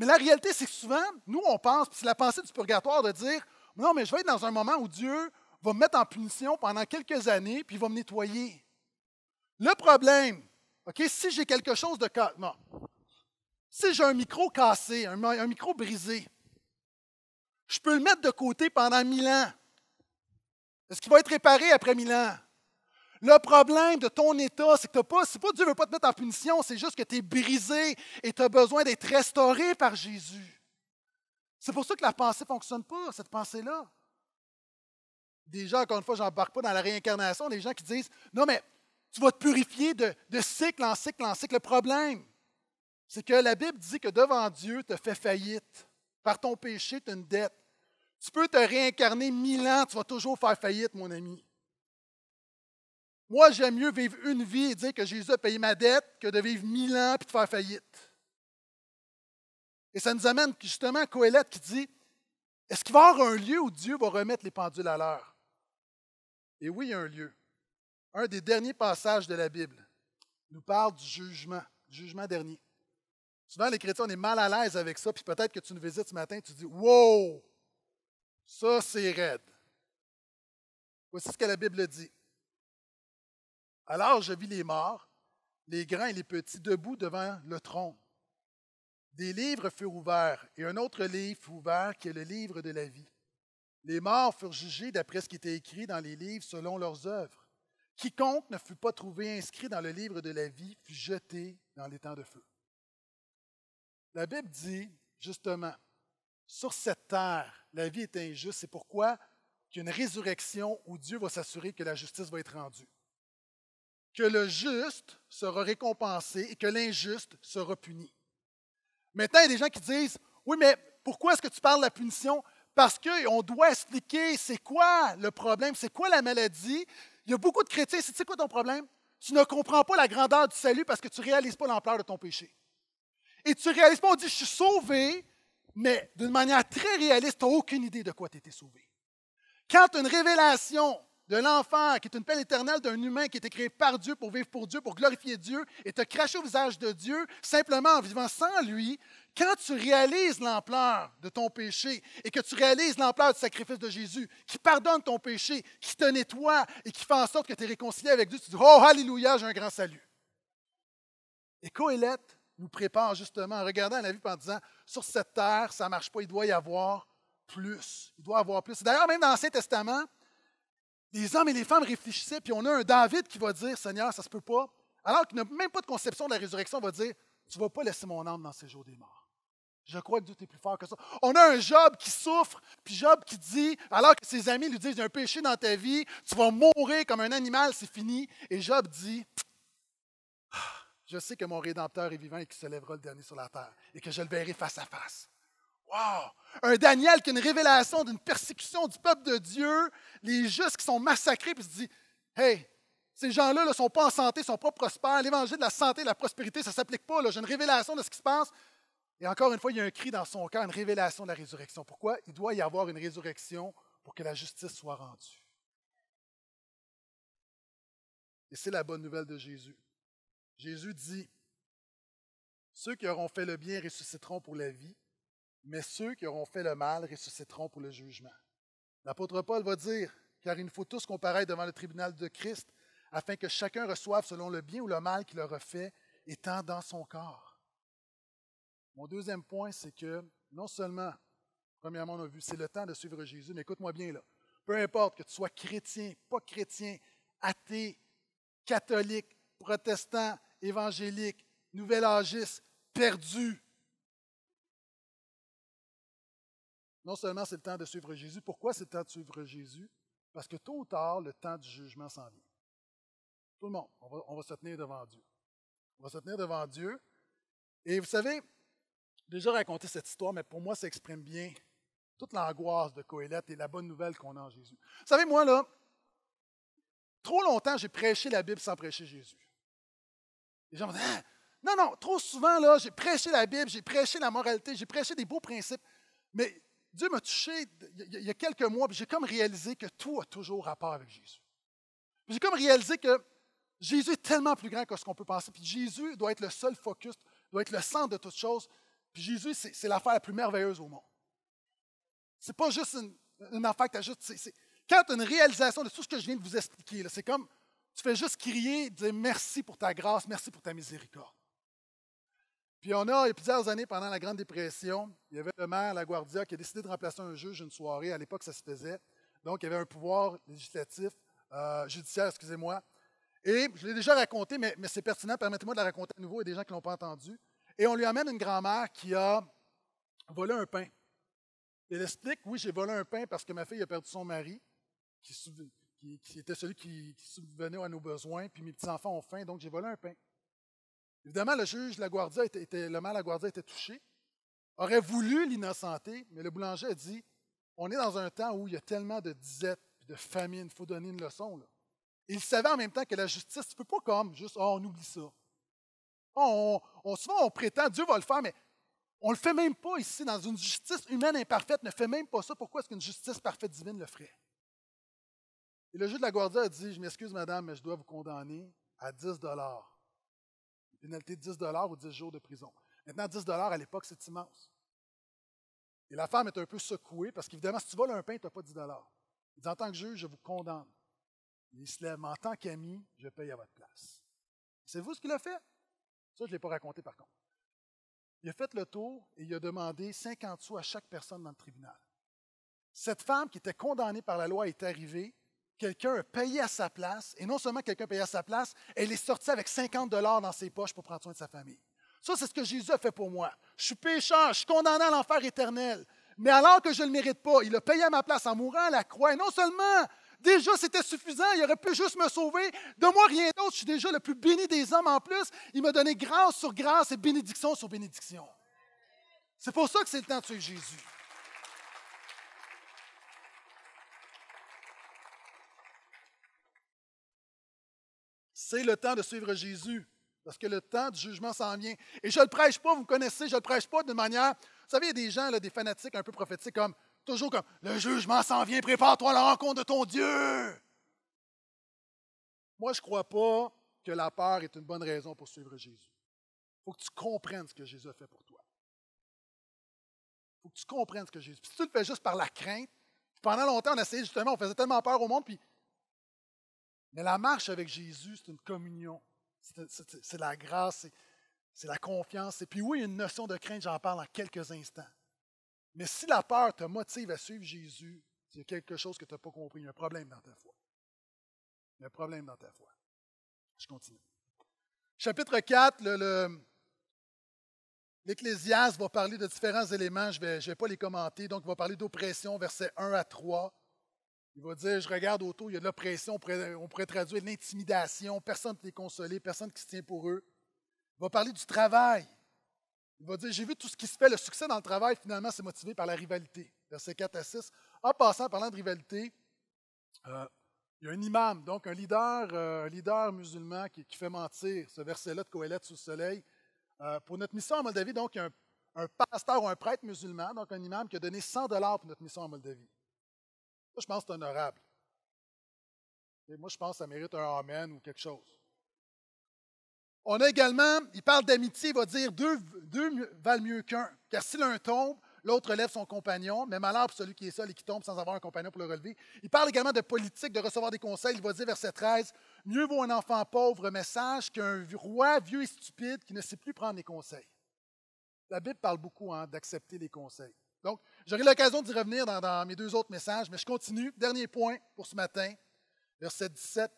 Mais la réalité, c'est que souvent, nous, on pense, c'est la pensée du purgatoire de dire Non, mais je vais être dans un moment où Dieu va me mettre en punition pendant quelques années, puis il va me nettoyer. Le problème, OK, si j'ai quelque chose de. Non. Si j'ai un micro cassé, un, un micro brisé, je peux le mettre de côté pendant mille ans. Est-ce qu'il va être réparé après mille ans? Le problème de ton état, c'est que t'as pas, c'est pas Dieu ne veut pas te mettre en punition, c'est juste que tu es brisé et tu as besoin d'être restauré par Jésus. C'est pour ça que la pensée ne fonctionne pas, cette pensée-là. Déjà, encore une fois, je n'embarque pas dans la réincarnation, des gens qui disent Non, mais tu vas te purifier de, de cycle en cycle en cycle. Le problème, c'est que la Bible dit que devant Dieu, tu as fait faillite. Par ton péché, tu as une dette. Tu peux te réincarner mille ans, tu vas toujours faire faillite, mon ami. Moi, j'aime mieux vivre une vie et dire que Jésus a payé ma dette que de vivre mille ans et de faire faillite. Et ça nous amène justement à Coëlette qui dit Est-ce qu'il va y avoir un lieu où Dieu va remettre les pendules à l'heure Et oui, il y a un lieu. Un des derniers passages de la Bible nous parle du jugement, du jugement dernier. Souvent, les chrétiens, on est mal à l'aise avec ça, puis peut-être que tu nous visites ce matin et tu dis Wow, ça c'est raide. Voici ce que la Bible dit. Alors je vis les morts, les grands et les petits, debout devant le trône. Des livres furent ouverts, et un autre livre fut ouvert qui est le livre de la vie. Les morts furent jugés d'après ce qui était écrit dans les livres selon leurs œuvres. Quiconque ne fut pas trouvé inscrit dans le livre de la vie fut jeté dans les temps de feu. La Bible dit, justement, sur cette terre, la vie est injuste. C'est pourquoi qu'une résurrection où Dieu va s'assurer que la justice va être rendue que le juste sera récompensé et que l'injuste sera puni. Maintenant, il y a des gens qui disent, oui, mais pourquoi est-ce que tu parles de la punition? Parce qu'on doit expliquer c'est quoi le problème, c'est quoi la maladie. Il y a beaucoup de chrétiens, c'est tu sais quoi ton problème? Tu ne comprends pas la grandeur du salut parce que tu ne réalises pas l'ampleur de ton péché. Et tu ne réalises pas, on dit, je suis sauvé, mais d'une manière très réaliste, tu n'as aucune idée de quoi tu étais sauvé. Quand une révélation de l'enfer, qui est une peine éternelle d'un humain qui a été créé par Dieu pour vivre pour Dieu, pour glorifier Dieu, et te cracher au visage de Dieu simplement en vivant sans lui, quand tu réalises l'ampleur de ton péché et que tu réalises l'ampleur du sacrifice de Jésus, qui pardonne ton péché, qui te nettoie et qui fait en sorte que tu es réconcilié avec Dieu, tu dis Oh, hallelujah, j'ai un grand salut. Et Coëlette nous prépare justement en regardant la vie en disant Sur cette terre, ça ne marche pas, il doit y avoir plus. Il doit y avoir plus. D'ailleurs, même dans l'Ancien Testament, les hommes et les femmes réfléchissaient, puis on a un David qui va dire Seigneur, ça ne se peut pas. Alors qu'il n'a même pas de conception de la résurrection, il va dire Tu ne vas pas laisser mon âme dans ces jours des morts. Je crois que Dieu est plus fort que ça. On a un Job qui souffre, puis Job qui dit, alors que ses amis lui disent Il y a un péché dans ta vie, tu vas mourir comme un animal, c'est fini. Et Job dit ah, Je sais que mon Rédempteur est vivant et qu'il se lèvera le dernier sur la terre et que je le verrai face à face. Wow! Un Daniel qui a une révélation d'une persécution du peuple de Dieu, les justes qui sont massacrés, puis se dit Hey, ces gens-là ne sont pas en santé, ne sont pas prospères. L'évangile de la santé, de la prospérité, ça ne s'applique pas. J'ai une révélation de ce qui se passe. Et encore une fois, il y a un cri dans son cœur, une révélation de la résurrection. Pourquoi? Il doit y avoir une résurrection pour que la justice soit rendue. Et c'est la bonne nouvelle de Jésus. Jésus dit, ceux qui auront fait le bien ressusciteront pour la vie, mais ceux qui auront fait le mal ressusciteront pour le jugement. L'apôtre Paul va dire, car il nous faut tous comparaître devant le tribunal de Christ, afin que chacun reçoive selon le bien ou le mal qu'il aura fait, étant dans son corps. Mon deuxième point, c'est que non seulement, premièrement, on a vu, c'est le temps de suivre Jésus, mais écoute-moi bien là. Peu importe que tu sois chrétien, pas chrétien, athée, catholique, protestant, évangélique, nouvel âgiste, perdu, Non seulement c'est le temps de suivre Jésus, pourquoi c'est le temps de suivre Jésus? Parce que tôt ou tard, le temps du jugement s'en vient. Tout le monde, on va, se tenir devant Dieu. On va se tenir devant Dieu. Et vous savez, déjà raconté cette histoire, mais pour moi, ça exprime bien toute l'angoisse de Coëlette et la bonne nouvelle qu'on a en Jésus. Vous savez, moi, là, trop longtemps, j'ai prêché la Bible sans prêcher Jésus. Les gens me disent, ah! non, non, trop souvent, là, j'ai prêché la Bible, j'ai prêché la moralité, j'ai prêché des beaux principes, mais Dieu m'a touché il y a quelques mois, puis j'ai comme réalisé que tout a toujours rapport avec Jésus. J'ai comme réalisé que Jésus est tellement plus grand que ce qu'on peut penser, puis Jésus doit être le seul focus, doit être le centre de toutes choses, puis Jésus, c'est l'affaire la plus merveilleuse au monde. C'est pas juste une, affaire que tu juste. quand tu as une réalisation de tout ce que je viens de vous expliquer, c'est comme tu fais juste crier, dire merci pour ta grâce, merci pour ta miséricorde. Puis on a, il y a plusieurs années, pendant la Grande Dépression, il y avait le maire La Guardia qui a décidé de remplacer un juge une soirée. À l'époque, ça se faisait. Donc, il y avait un pouvoir législatif, euh, judiciaire, excusez-moi. Et je l'ai déjà raconté, mais, c'est pertinent, permettez-moi de la raconter à nouveau, il des gens qui ne l'ont pas entendu. Et on lui amène une grand-mère qui a volé un pain. Elle explique, oui, j'ai volé un pain parce que ma fille a perdu son mari, qui, était celui qui, qui subvenait à nos besoins, puis mes petits-enfants ont faim, donc j'ai volé un pain. Évidemment, le juge la était, le mal Laguardia était touché, aurait voulu l'innocenter, mais le boulanger a dit On est dans un temps où il y a tellement de disettes et de famines, il faut donner une leçon. Là. Il savait en même temps que la justice, tu ne peux pas comme juste oh, on oublie ça. Oh, on, on, souvent, on prétend Dieu va le faire, mais on ne le fait même pas ici. Dans une justice humaine imparfaite, ne fait même pas ça. Pourquoi est-ce qu'une justice parfaite divine le ferait? Et le juge de la Guardia a dit Je m'excuse, madame, mais je dois vous condamner à 10 Pénalité de 10 ou 10 jours de prison. Maintenant, 10 à l'époque, c'est immense. Et la femme est un peu secouée parce qu'évidemment, si tu voles un pain, tu n'as pas 10 Il dit En tant que juge, je vous condamne. Il se lève En tant qu'ami, je paye à votre place. C'est vous ce qu'il a fait Ça, je ne l'ai pas raconté par contre. Il a fait le tour et il a demandé 50 sous à chaque personne dans le tribunal. Cette femme qui était condamnée par la loi est arrivée quelqu'un a payé à sa place, et non seulement quelqu'un a payé à sa place, elle est sortie avec 50 dollars dans ses poches pour prendre soin de sa famille. Ça, c'est ce que Jésus a fait pour moi. Je suis pécheur, je suis condamné à l'enfer éternel. Mais alors que je ne le mérite pas, il a payé à ma place en mourant à la croix. Et non seulement, déjà, c'était suffisant, il aurait pu juste me sauver. De moi, rien d'autre. Je suis déjà le plus béni des hommes en plus. Il m'a donné grâce sur grâce et bénédiction sur bénédiction. C'est pour ça que c'est le temps de Jésus. C'est le temps de suivre Jésus, parce que le temps du jugement s'en vient. Et je ne le prêche pas, vous connaissez, je ne le prêche pas de manière. Vous savez, il y a des gens, des fanatiques un peu prophétiques, comme toujours comme Le jugement s'en vient, prépare-toi à la rencontre de ton Dieu. Moi, je ne crois pas que la peur est une bonne raison pour suivre Jésus. Il faut que tu comprennes ce que Jésus a fait pour toi. Il faut que tu comprennes ce que Jésus. fait. si tu le fais juste par la crainte, pendant longtemps, on essayait justement, on faisait tellement peur au monde, puis mais la marche avec Jésus, c'est une communion. C'est la grâce, c'est la confiance. Et puis oui, il y a une notion de crainte, j'en parle en quelques instants. Mais si la peur te motive à suivre Jésus, c'est quelque chose que tu n'as pas compris. Il y a un problème dans ta foi. Il y a un problème dans ta foi. Je continue. Chapitre 4, l'Ecclésiaste va parler de différents éléments. Je ne vais, vais pas les commenter. Donc, il va parler d'oppression, versets 1 à 3. Il va dire, je regarde autour, il y a de l'oppression, on pourrait, traduire l'intimidation, personne ne les consolé, personne qui se tient pour eux. Il va parler du travail. Il va dire, j'ai vu tout ce qui se fait, le succès dans le travail, finalement, c'est motivé par la rivalité. Verset 4 à 6. En passant, en parlant de rivalité, euh, il y a un imam, donc un leader, euh, leader musulman qui, fait mentir ce verset-là de Coëlette sous le soleil. Euh, pour notre mission en Moldavie, donc, un, pasteur ou un prêtre musulman, donc un imam, qui a donné 100 dollars pour notre mission en Moldavie. Moi, je pense que c'est honorable. Et moi, je pense que ça mérite un Amen ou quelque chose. On a également, il parle d'amitié, il va dire deux, valent mieux qu'un. Car si l'un tombe, l'autre relève son compagnon, mais malheur pour celui qui est seul et qui tombe sans avoir un compagnon pour le relever. Il parle également de politique, de recevoir des conseils. Il va dire, verset 13, Mieux vaut un enfant pauvre message qu'un roi vieux et stupide qui ne sait plus prendre les conseils. La Bible parle beaucoup hein, d'accepter les conseils. Donc, j'aurai l'occasion d'y revenir dans, mes deux autres messages, mais je continue. Dernier point pour ce matin, verset 17.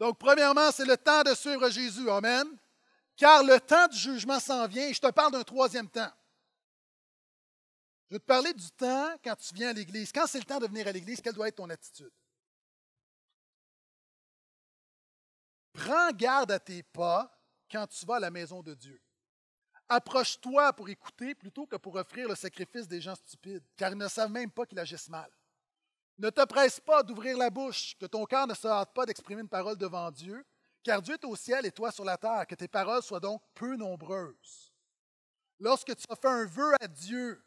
Donc, premièrement, c'est le temps de suivre Jésus. Amen. Car le temps du jugement s'en vient et je te parle d'un troisième temps. Je vais te parler du temps quand tu viens à l'Église. Quand c'est le temps de venir à l'Église, quelle doit être ton attitude? Prends garde à tes pas quand tu vas à la maison de Dieu. Approche-toi pour écouter plutôt que pour offrir le sacrifice des gens stupides, car ils ne savent même pas qu'ils agissent mal. Ne te presse pas d'ouvrir la bouche, que ton cœur ne se hâte pas d'exprimer une parole devant Dieu, car Dieu est au ciel et toi sur la terre, que tes paroles soient donc peu nombreuses. Lorsque tu as fait un vœu à Dieu,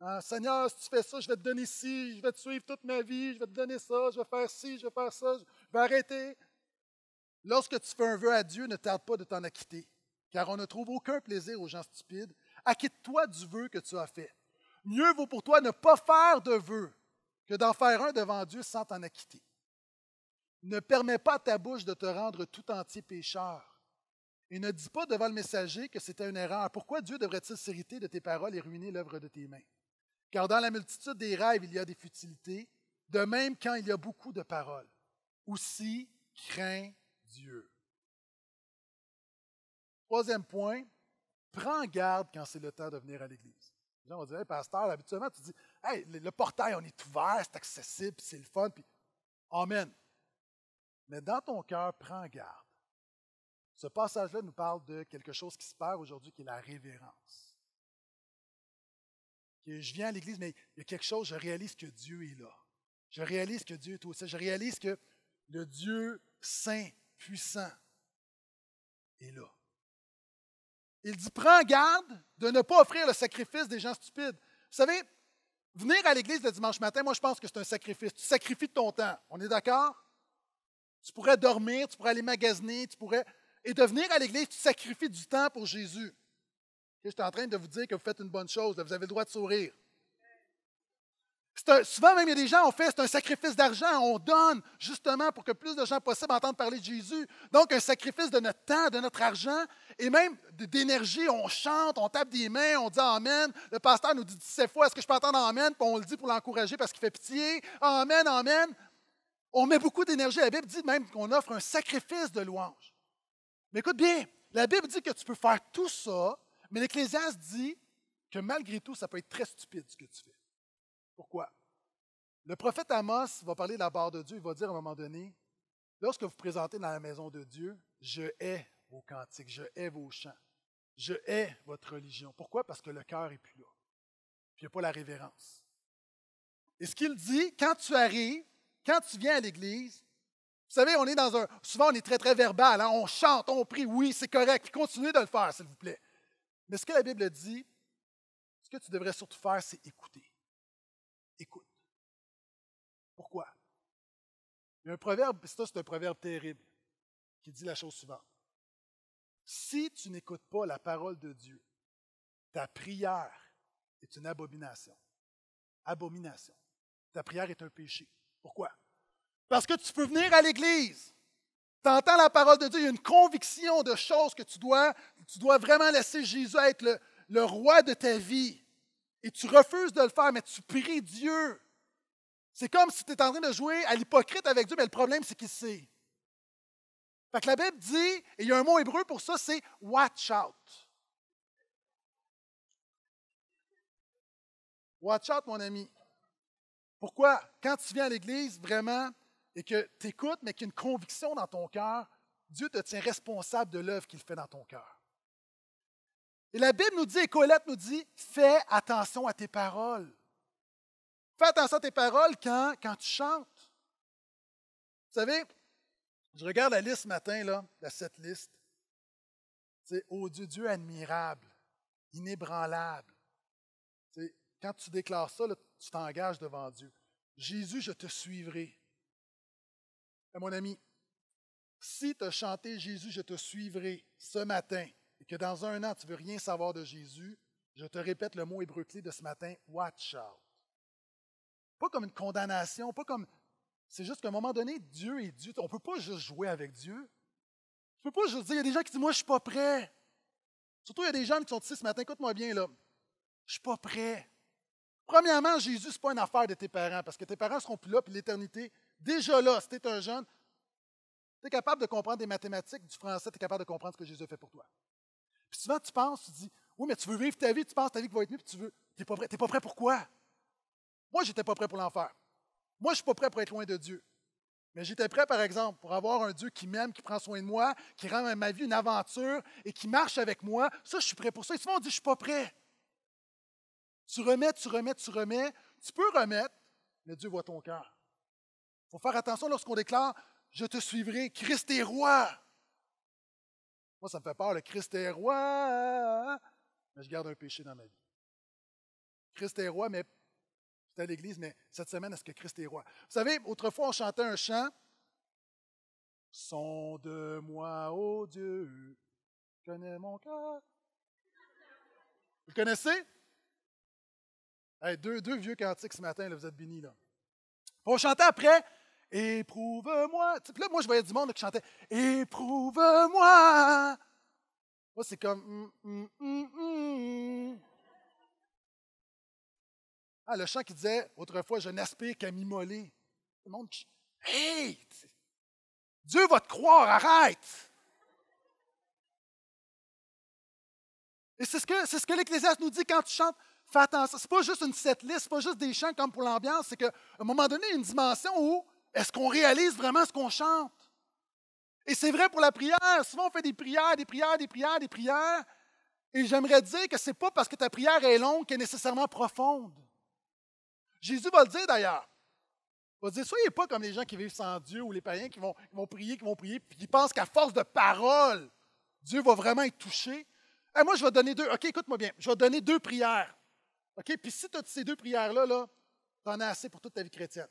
hein, Seigneur, si tu fais ça, je vais te donner ci, je vais te suivre toute ma vie, je vais te donner ça, je vais faire ci, je vais faire ça, je vais arrêter. Lorsque tu fais un vœu à Dieu, ne tarde pas de t'en acquitter, car on ne trouve aucun plaisir aux gens stupides. Acquitte-toi du vœu que tu as fait. Mieux vaut pour toi ne pas faire de vœux que d'en faire un devant Dieu sans t'en acquitter. Ne permets pas à ta bouche de te rendre tout entier pécheur. Et ne dis pas devant le messager que c'était une erreur. Pourquoi Dieu devrait-il s'irriter de tes paroles et ruiner l'œuvre de tes mains? Car dans la multitude des rêves, il y a des futilités, de même quand il y a beaucoup de paroles. Aussi, crains Dieu. Troisième point, prends garde quand c'est le temps de venir à l'Église. Les gens vont dire, pasteur, habituellement, tu dis, hey, le portail, on est ouvert, c'est accessible, c'est le fun, puis Amen. Mais dans ton cœur, prends garde. Ce passage-là nous parle de quelque chose qui se perd aujourd'hui, qui est la révérence. je viens à l'Église, mais il y a quelque chose, je réalise que Dieu est là. Je réalise que Dieu est aussi. Je réalise que le Dieu saint, puissant, est là. Il dit Prends garde de ne pas offrir le sacrifice des gens stupides. Vous savez, venir à l'église le dimanche matin, moi, je pense que c'est un sacrifice. Tu sacrifies ton temps. On est d'accord Tu pourrais dormir, tu pourrais aller magasiner, tu pourrais. Et de venir à l'église, tu sacrifies du temps pour Jésus. Je suis en train de vous dire que vous faites une bonne chose, vous avez le droit de sourire souvent, même, il y a des gens, on fait, c'est un sacrifice d'argent, on donne justement pour que plus de gens possibles entendent parler de Jésus. Donc, un sacrifice de notre temps, de notre argent et même d'énergie. On chante, on tape des mains, on dit Amen. Le pasteur nous dit 17 fois Est-ce que je peux entendre Amen Puis on le dit pour l'encourager parce qu'il fait pitié. Amen, Amen. On met beaucoup d'énergie. La Bible dit même qu'on offre un sacrifice de louange. Mais écoute bien, la Bible dit que tu peux faire tout ça, mais l'Ecclésiaste dit que malgré tout, ça peut être très stupide ce que tu fais. Pourquoi? Le prophète Amos va parler de la barre de Dieu. Il va dire à un moment donné, lorsque vous, présentez dans la maison de Dieu, je hais vos cantiques, je hais vos chants, je hais votre religion. Pourquoi? Parce que le cœur n'est plus là. il n'y a pas la révérence. Et ce qu'il dit, quand tu arrives, quand tu viens à l'Église, vous savez, on est dans un. Souvent, on est très, très verbal. Hein. On chante, on prie, oui, c'est correct. continuez de le faire, s'il vous plaît. Mais ce que la Bible dit, ce que tu devrais surtout faire, c'est écouter. Pourquoi? Il y a un proverbe, c'est un proverbe terrible, qui dit la chose suivante. Si tu n'écoutes pas la parole de Dieu, ta prière est une abomination. Abomination. Ta prière est un péché. Pourquoi? Parce que tu peux venir à l'Église. Tu entends la parole de Dieu, il y a une conviction de choses que tu dois, tu dois vraiment laisser Jésus être le roi de ta vie. Et tu refuses de le faire, mais tu pries Dieu c'est comme si tu étais en train de jouer à l'hypocrite avec Dieu, mais le problème, c'est qu'il sait. Fait que la Bible dit, et il y a un mot hébreu pour ça, c'est watch out. Watch out, mon ami. Pourquoi? Quand tu viens à l'Église, vraiment, et que tu écoutes, mais qu'il y a une conviction dans ton cœur, Dieu te tient responsable de l'œuvre qu'il fait dans ton cœur. Et la Bible nous dit, et Colette nous dit, fais attention à tes paroles. Fais attention à tes paroles quand, tu chantes. Vous savez, je regarde la liste ce matin, là, la cette liste. C'est oh Dieu, Dieu admirable, inébranlable. C'est quand tu déclares ça, tu t'engages devant Dieu. Jésus, je te suivrai. Eh, mon ami, si tu as chanté Jésus, je te suivrai ce matin et que dans un an, tu ne veux rien savoir de Jésus, je te répète le mot hébreu clé de ce matin, watch out. Pas comme une condamnation, pas comme. C'est juste qu'à un moment donné, Dieu est Dieu. On ne peut pas juste jouer avec Dieu. Tu ne peux pas juste dire, il y a des gens qui disent, moi, je ne suis pas prêt. Surtout, il y a des gens qui sont ici ce matin, écoute-moi bien, là. Je ne suis pas prêt. Premièrement, Jésus, ce n'est pas une affaire de tes parents, parce que tes parents ne seront plus là, puis l'éternité, déjà là, si tu es un jeune, tu es capable de comprendre des mathématiques, du français, tu es capable de comprendre ce que Jésus a fait pour toi. Puis souvent, tu penses, tu dis, oui, mais tu veux vivre ta vie, tu penses ta vie qui va être mieux, puis tu veux. Tu n'es pas prêt. Tu pas prêt pourquoi? Moi, je n'étais pas prêt pour l'enfer. Moi, je ne suis pas prêt pour être loin de Dieu. Mais j'étais prêt, par exemple, pour avoir un Dieu qui m'aime, qui prend soin de moi, qui rend ma vie une aventure et qui marche avec moi. Ça, je suis prêt pour ça. Et souvent, on dit, je ne suis pas prêt. Tu remets, tu remets, tu remets. Tu peux remettre, mais Dieu voit ton cœur. Il faut faire attention lorsqu'on déclare, je te suivrai, Christ est roi. Moi, ça me fait peur, le Christ est roi. Mais je garde un péché dans ma vie. Christ est roi, mais c'était à l'église, mais cette semaine, est-ce que Christ est roi? Vous savez, autrefois, on chantait un chant. Sonde-moi, ô oh Dieu, connais mon cœur. Vous connaissez? deux, vieux cantiques ce matin, vous êtes bénis. Là. on chantait après Éprouve-moi. là, moi, je voyais du monde qui chantait Éprouve-moi. Moi, c'est comme mm, mm, mm, ah, le chant qui disait Autrefois, je n'aspire qu'à m'immoler. Tout le monde, hey! Dieu va te croire, arrête! Et c'est ce que, c'est nous dit quand tu chantes. Fais attention. Ce n'est pas juste une setlist, ce n'est pas juste des chants comme pour l'ambiance. C'est qu'à un moment donné, il y a une dimension où est-ce qu'on réalise vraiment ce qu'on chante? Et c'est vrai pour la prière. Souvent, on fait des prières, des prières, des prières, des prières. Et j'aimerais dire que ce n'est pas parce que ta prière est longue qu'elle est nécessairement profonde. Jésus va le dire d'ailleurs. Il va dire, soyez pas comme les gens qui vivent sans Dieu ou les païens qui vont, vont prier, qui vont prier, puis qui pensent qu'à force de parole, Dieu va vraiment être touché. Et moi, je vais donner deux. OK, écoute-moi bien. Je vais donner deux prières. OK? Puis si tu as ces deux prières-là, là, là tu en as assez pour toute ta vie chrétienne.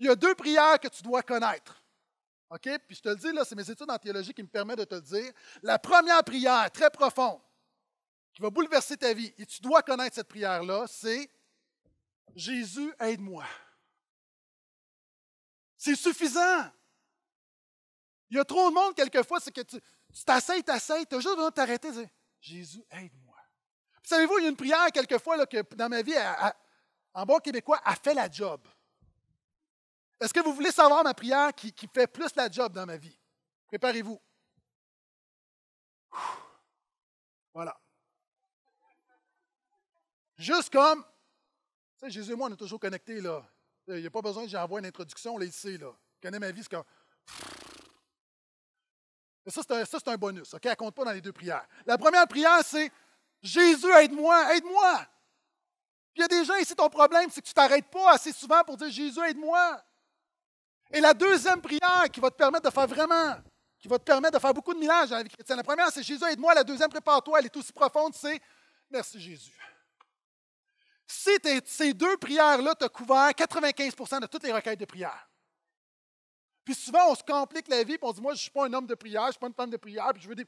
Il y a deux prières que tu dois connaître. OK? Puis je te le dis, là, c'est mes études en théologie qui me permettent de te le dire. La première prière, très profonde, qui va bouleverser ta vie, et tu dois connaître cette prière-là, c'est Jésus, aide-moi. C'est suffisant. Il y a trop de monde, quelquefois, c'est que tu t'asseyes, t'asseyes, tu as juste besoin de t'arrêter et Jésus, aide-moi. Savez-vous, il y a une prière, quelquefois, que dans ma vie, en bon québécois, a fait la job. Est-ce que vous voulez savoir ma prière qui fait plus la job dans ma vie? Préparez-vous. Voilà. Juste comme Jésus et moi, on est toujours connectés, là. Il n'y a pas besoin que j'envoie une introduction, là, ici, là. ma vie, c'est comme... ça, c'est un, bonus, OK? Elle ne compte pas dans les deux prières. La première prière, c'est « Jésus, aide-moi, aide-moi! » Il y a des gens ici, ton problème, c'est que tu ne t'arrêtes pas assez souvent pour dire « Jésus, aide-moi! » Et la deuxième prière qui va te permettre de faire vraiment, qui va te permettre de faire beaucoup de miracles avec la vie La première, c'est Jésus, aide-moi. La deuxième, prépare-toi, elle est aussi profonde, c'est Merci Jésus. Si Ces, deux prières-là t'ont couvert 95 de toutes les requêtes de prière. Puis souvent, on se complique la vie, puis on dit Moi, je ne suis pas un homme de prière, je ne suis pas une femme de prière, puis je veux dire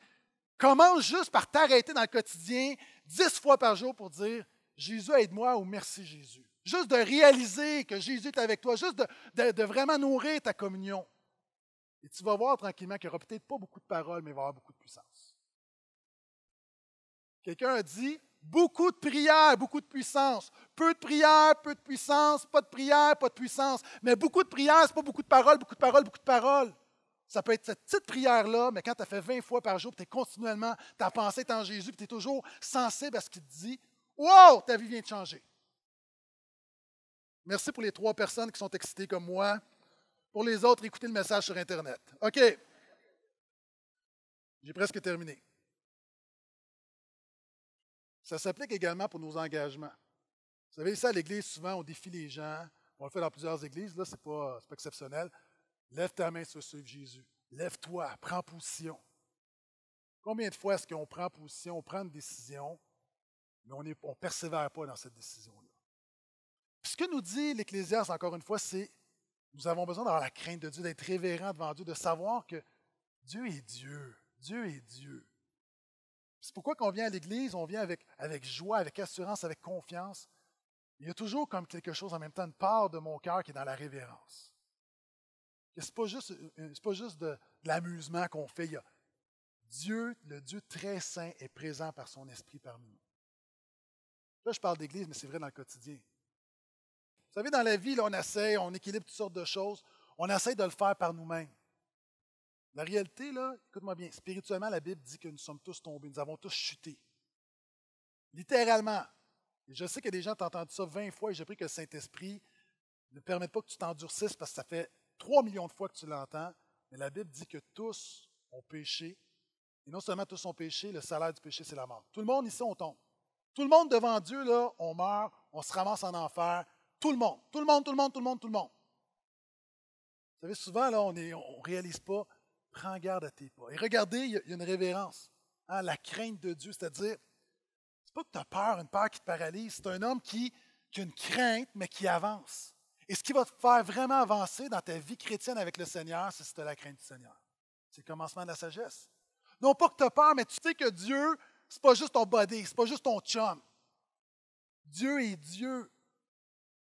Commence juste par t'arrêter dans le quotidien dix fois par jour pour dire Jésus, aide-moi ou merci Jésus. Juste de réaliser que Jésus est avec toi, juste de, de vraiment nourrir ta communion. Et tu vas voir tranquillement qu'il n'y aura peut-être pas beaucoup de paroles, mais il va y avoir beaucoup de puissance. Quelqu'un a dit Beaucoup de prières, beaucoup de puissance. Peu de prières, peu de puissance, pas de prières, pas de puissance. Mais beaucoup de prières, ce n'est pas beaucoup de paroles, beaucoup de paroles, beaucoup de paroles. Ça peut être cette petite prière-là, mais quand tu as fait 20 fois par jour, tu es continuellement, ta pensée est en Jésus, tu es toujours sensible à ce qu'il te dit. Wow, ta vie vient de changer. Merci pour les trois personnes qui sont excitées comme moi. Pour les autres, écoutez le message sur Internet. OK. J'ai presque terminé. Ça s'applique également pour nos engagements. Vous savez, ça, l'Église, souvent, on défie les gens. On le fait dans plusieurs églises, là, ce n'est pas, exceptionnel. Lève ta main sur ce Jésus. Lève-toi, prends position. Combien de fois est-ce qu'on prend position, on prend une décision, mais on ne persévère pas dans cette décision-là? Ce que nous dit l'Ecclésiaste, encore une fois, c'est nous avons besoin d'avoir la crainte de Dieu, d'être révérents devant Dieu, de savoir que Dieu est Dieu. Dieu est Dieu. C'est pourquoi quand on vient à l'Église, on vient avec, joie, avec assurance, avec confiance. Il y a toujours comme quelque chose en même temps, une part de mon cœur qui est dans la révérence. Ce n'est pas juste, euh, euh, de, l'amusement qu'on fait. y a Dieu, le Dieu très saint, est présent par son esprit parmi nous. Là, je parle d'Église, mais c'est vrai dans le quotidien. Vous savez, dans la vie, on essaie, on équilibre toutes sortes de choses. On essaie de le faire par nous-mêmes. La réalité, écoute-moi bien, spirituellement, la Bible dit que nous sommes tous tombés, nous avons tous chuté. Littéralement. je sais que des gens t'ont entendu ça vingt fois et j'ai pris que le Saint-Esprit ne permette pas que tu t'endurcisses parce que ça fait trois millions de fois que tu l'entends. Mais la Bible dit que tous ont péché. Et non seulement tous ont péché, le salaire du péché, c'est la mort. Tout le monde ici, on tombe. Tout le monde devant Dieu, on meurt, on se ramasse en enfer. Tout le monde, tout le monde, tout le monde, tout le monde, tout le monde. Vous savez, souvent, là, on ne réalise pas prends garde à tes pas. Et regardez, il y, a une révérence. Hein, la crainte de Dieu, c'est-à-dire, c'est pas que tu as peur, une peur qui te paralyse, c'est un homme qui, a une crainte, mais qui avance. Et ce qui va te faire vraiment avancer dans ta vie chrétienne avec le Seigneur, c'est si tu as la crainte du Seigneur. C'est le commencement de la sagesse. Non pas que tu as peur, mais tu sais que Dieu, c'est pas juste ton body, c'est pas juste ton chum. Dieu est Dieu.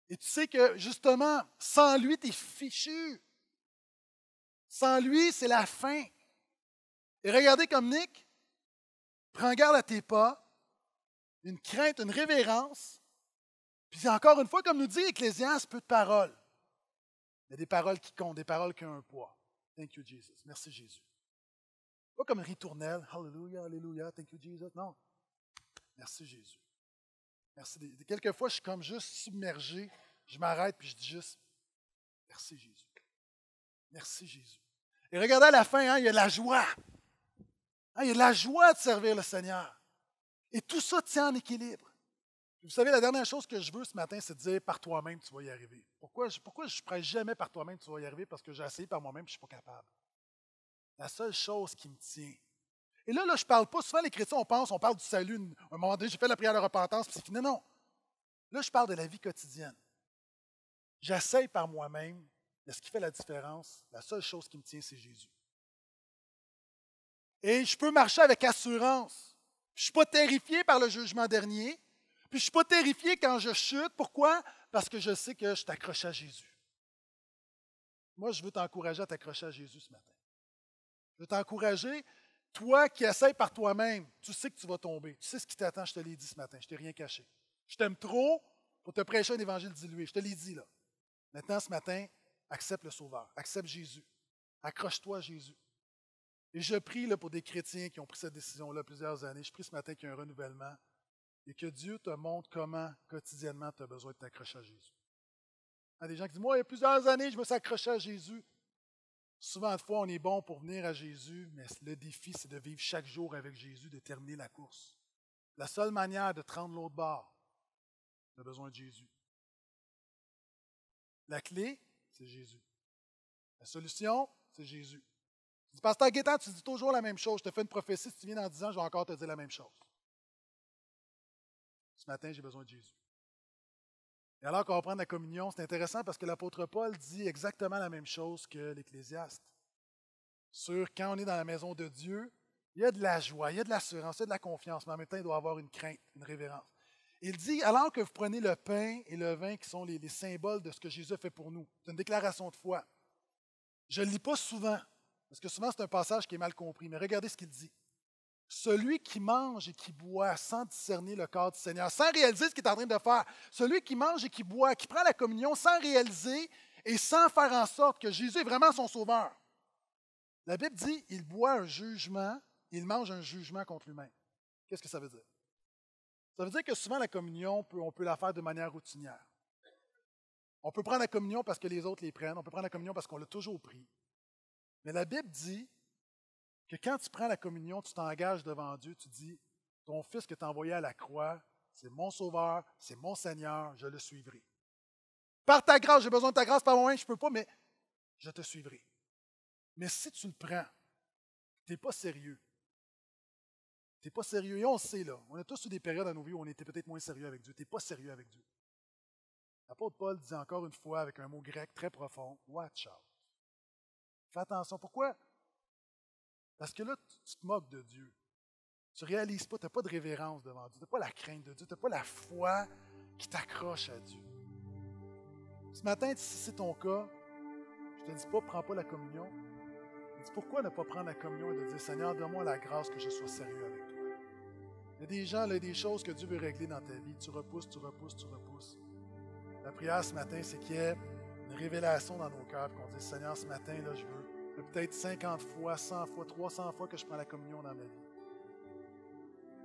Et tu sais que justement, sans lui, tu es fichu. Sans lui, c'est la fin. Et regardez comme Nick, prends garde à tes pas, une crainte, une révérence. Puis encore une fois, comme nous dit Ecclésias peu de paroles. Mais des paroles qui comptent, des paroles qui ont un poids. Thank you, Jesus. Merci, Jésus. Pas comme ritournelle, Hallelujah, hallelujah. thank you, Jesus. Non. Merci, Jésus. Merci. Quelquefois, je suis comme juste submergé. Je m'arrête puis je dis juste Merci, Jésus. Merci Jésus. Et regardez à la fin, hein, il y a de la joie. Hein, il y a de la joie de servir le Seigneur. Et tout ça tient en équilibre. Vous savez, la dernière chose que je veux ce matin, c'est de dire par toi-même, tu vas y arriver. Pourquoi, je ne prêche jamais par toi-même, tu vas y arriver? Parce que j'ai essayé par moi-même et je ne suis pas capable. La seule chose qui me tient. Et là, là je ne parle pas. Souvent, les chrétiens, on pense, on parle du salut. À un moment donné, j'ai fait la prière de repentance, puis c'est fini. Non. Là, je parle de la vie quotidienne. J'essaye par moi-même mais ce qui fait la différence, la seule chose qui me tient, c'est Jésus. Et je peux marcher avec assurance. Je ne suis pas terrifié par le jugement dernier. Puis je ne suis pas terrifié quand je chute. Pourquoi? Parce que je sais que je t'accroche à Jésus. Moi, je veux t'encourager à t'accrocher à Jésus ce matin. Je veux t'encourager, toi qui essaies par toi-même, tu sais que tu vas tomber. Tu sais ce qui t'attend, je te l'ai dit ce matin. Je ne t'ai rien caché. Je t'aime trop pour te prêcher un évangile dilué. Je te l'ai dit là. Maintenant, ce matin, Accepte le Sauveur, accepte Jésus. Accroche-toi à Jésus. Et je prie là, pour des chrétiens qui ont pris cette décision-là plusieurs années. Je prie ce matin qu'il y ait un renouvellement et que Dieu te montre comment quotidiennement tu as besoin de t'accrocher à Jésus. Il y a des gens qui disent Moi, il y a plusieurs années, je me suis accroché à Jésus. Souvent, de fois, on est bon pour venir à Jésus, mais le défi, c'est de vivre chaque jour avec Jésus, de terminer la course. La seule manière de prendre l'autre bord, tu besoin de Jésus. La clé, c'est Jésus. La solution, c'est Jésus. Tu dis, Pasteur Guétan, tu dis toujours la même chose. Je te fais une prophétie. Si tu viens dans 10 ans, je vais encore te dire la même chose. Ce matin, j'ai besoin de Jésus. Et alors qu'on prendre la communion, c'est intéressant parce que l'apôtre Paul dit exactement la même chose que l'Ecclésiaste. Sur quand on est dans la maison de Dieu, il y a de la joie, il y a de l'assurance, il y a de la confiance, mais en même temps, il doit avoir une crainte, une révérence. Il dit, alors que vous prenez le pain et le vin qui sont les, symboles de ce que Jésus a fait pour nous, c'est une déclaration de foi. Je ne le lis pas souvent, parce que souvent c'est un passage qui est mal compris, mais regardez ce qu'il dit. Celui qui mange et qui boit sans discerner le corps du Seigneur, sans réaliser ce qu'il est en train de faire, celui qui mange et qui boit, qui prend la communion sans réaliser et sans faire en sorte que Jésus est vraiment son sauveur. La Bible dit, il boit un jugement, il mange un jugement contre lui-même. Qu'est-ce que ça veut dire? Ça veut dire que souvent la communion, on peut, la faire de manière routinière. On peut prendre la communion parce que les autres les prennent, on peut prendre la communion parce qu'on l'a toujours pris. Mais la Bible dit que quand tu prends la communion, tu t'engages devant Dieu, tu dis, ton fils que tu envoyé à la croix, c'est mon sauveur, c'est mon Seigneur, je le suivrai. Par ta grâce, j'ai besoin de ta grâce, par moi je ne peux pas, mais je te suivrai. Mais si tu le prends, tu n'es pas sérieux, tu n'es pas sérieux. Et on le sait, là. On a tous eu des périodes dans nos vies où on était peut-être moins sérieux avec Dieu. Tu n'es pas sérieux avec Dieu. L'apôtre Paul dit encore une fois, avec un mot grec très profond, Watch out. Fais attention. Pourquoi? Parce que là, tu te moques de Dieu. Tu ne réalises pas, tu n'as pas de révérence devant Dieu, tu n'as pas la crainte de Dieu, tu n'as pas la foi qui t'accroche à Dieu. Ce matin, si c'est ton cas, je ne te dis pas, prends pas la communion. dis pourquoi ne pas prendre la communion et de dire, Seigneur, donne-moi la grâce que je sois sérieux avec il y a des gens, a des choses que Dieu veut régler dans ta vie. Tu repousses, tu repousses, tu repousses. La prière ce matin, c'est qu'il y ait une révélation dans nos cœurs, qu'on dit « Seigneur, ce matin, là, je veux peut-être 50 fois, 100 fois, 300 fois que je prends la communion dans ma vie.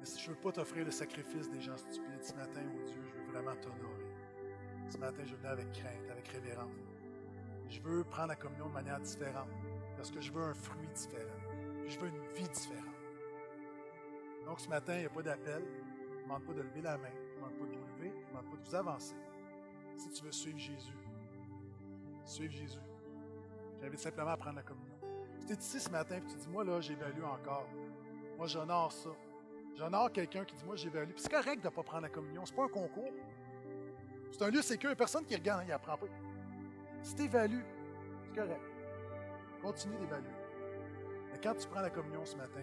Mais si je ne veux pas t'offrir le sacrifice des gens stupides ce matin, oh Dieu, je veux vraiment t'honorer. Ce matin, je venais avec crainte, avec révérence. Je veux prendre la communion de manière différente, parce que je veux un fruit différent. Je veux une vie différente. Donc, ce matin, il n'y a pas d'appel. ne demande pas de lever la main. ne demande pas de vous lever. demande pas de vous avancer. Si tu veux suivre Jésus, suive Jésus. J'invite simplement à prendre la communion. Si tu es ici ce matin et tu dis, moi, là, j'évalue encore. Moi, j'honore ça. J'honore quelqu'un qui dit, moi, j'évalue. c'est correct de ne pas prendre la communion. C'est pas un concours. C'est un lieu une Personne qui regarde, il apprend pas. Si tu évalues, c'est correct. Continue d'évaluer. Mais quand tu prends la communion ce matin,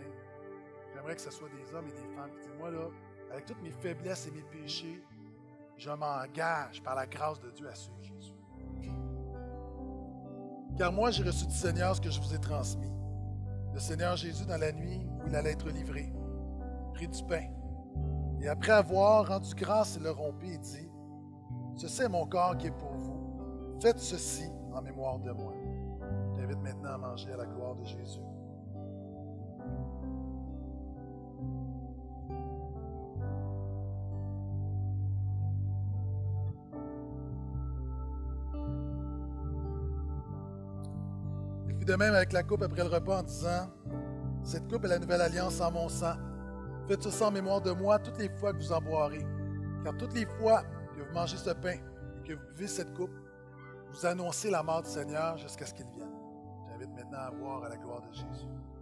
que ce soit des hommes et des femmes qui disent, moi là, avec toutes mes faiblesses et mes péchés, je m'engage par la grâce de Dieu à suivre Jésus. Car moi, j'ai reçu du Seigneur ce que je vous ai transmis. Le Seigneur Jésus, dans la nuit où il allait être livré, prit du pain. Et après avoir rendu grâce, et le rompit et dit, Ceci est mon corps qui est pour vous. Faites ceci en mémoire de moi. Je maintenant à manger à la gloire de Jésus. de même avec la coupe après le repas en disant, cette coupe est la nouvelle alliance en mon sang. Faites ceci en mémoire de moi toutes les fois que vous en boirez. Car toutes les fois que vous mangez ce pain et que vous buvez cette coupe, vous annoncez la mort du Seigneur jusqu'à ce qu'il vienne. J'invite maintenant à voir à la gloire de Jésus.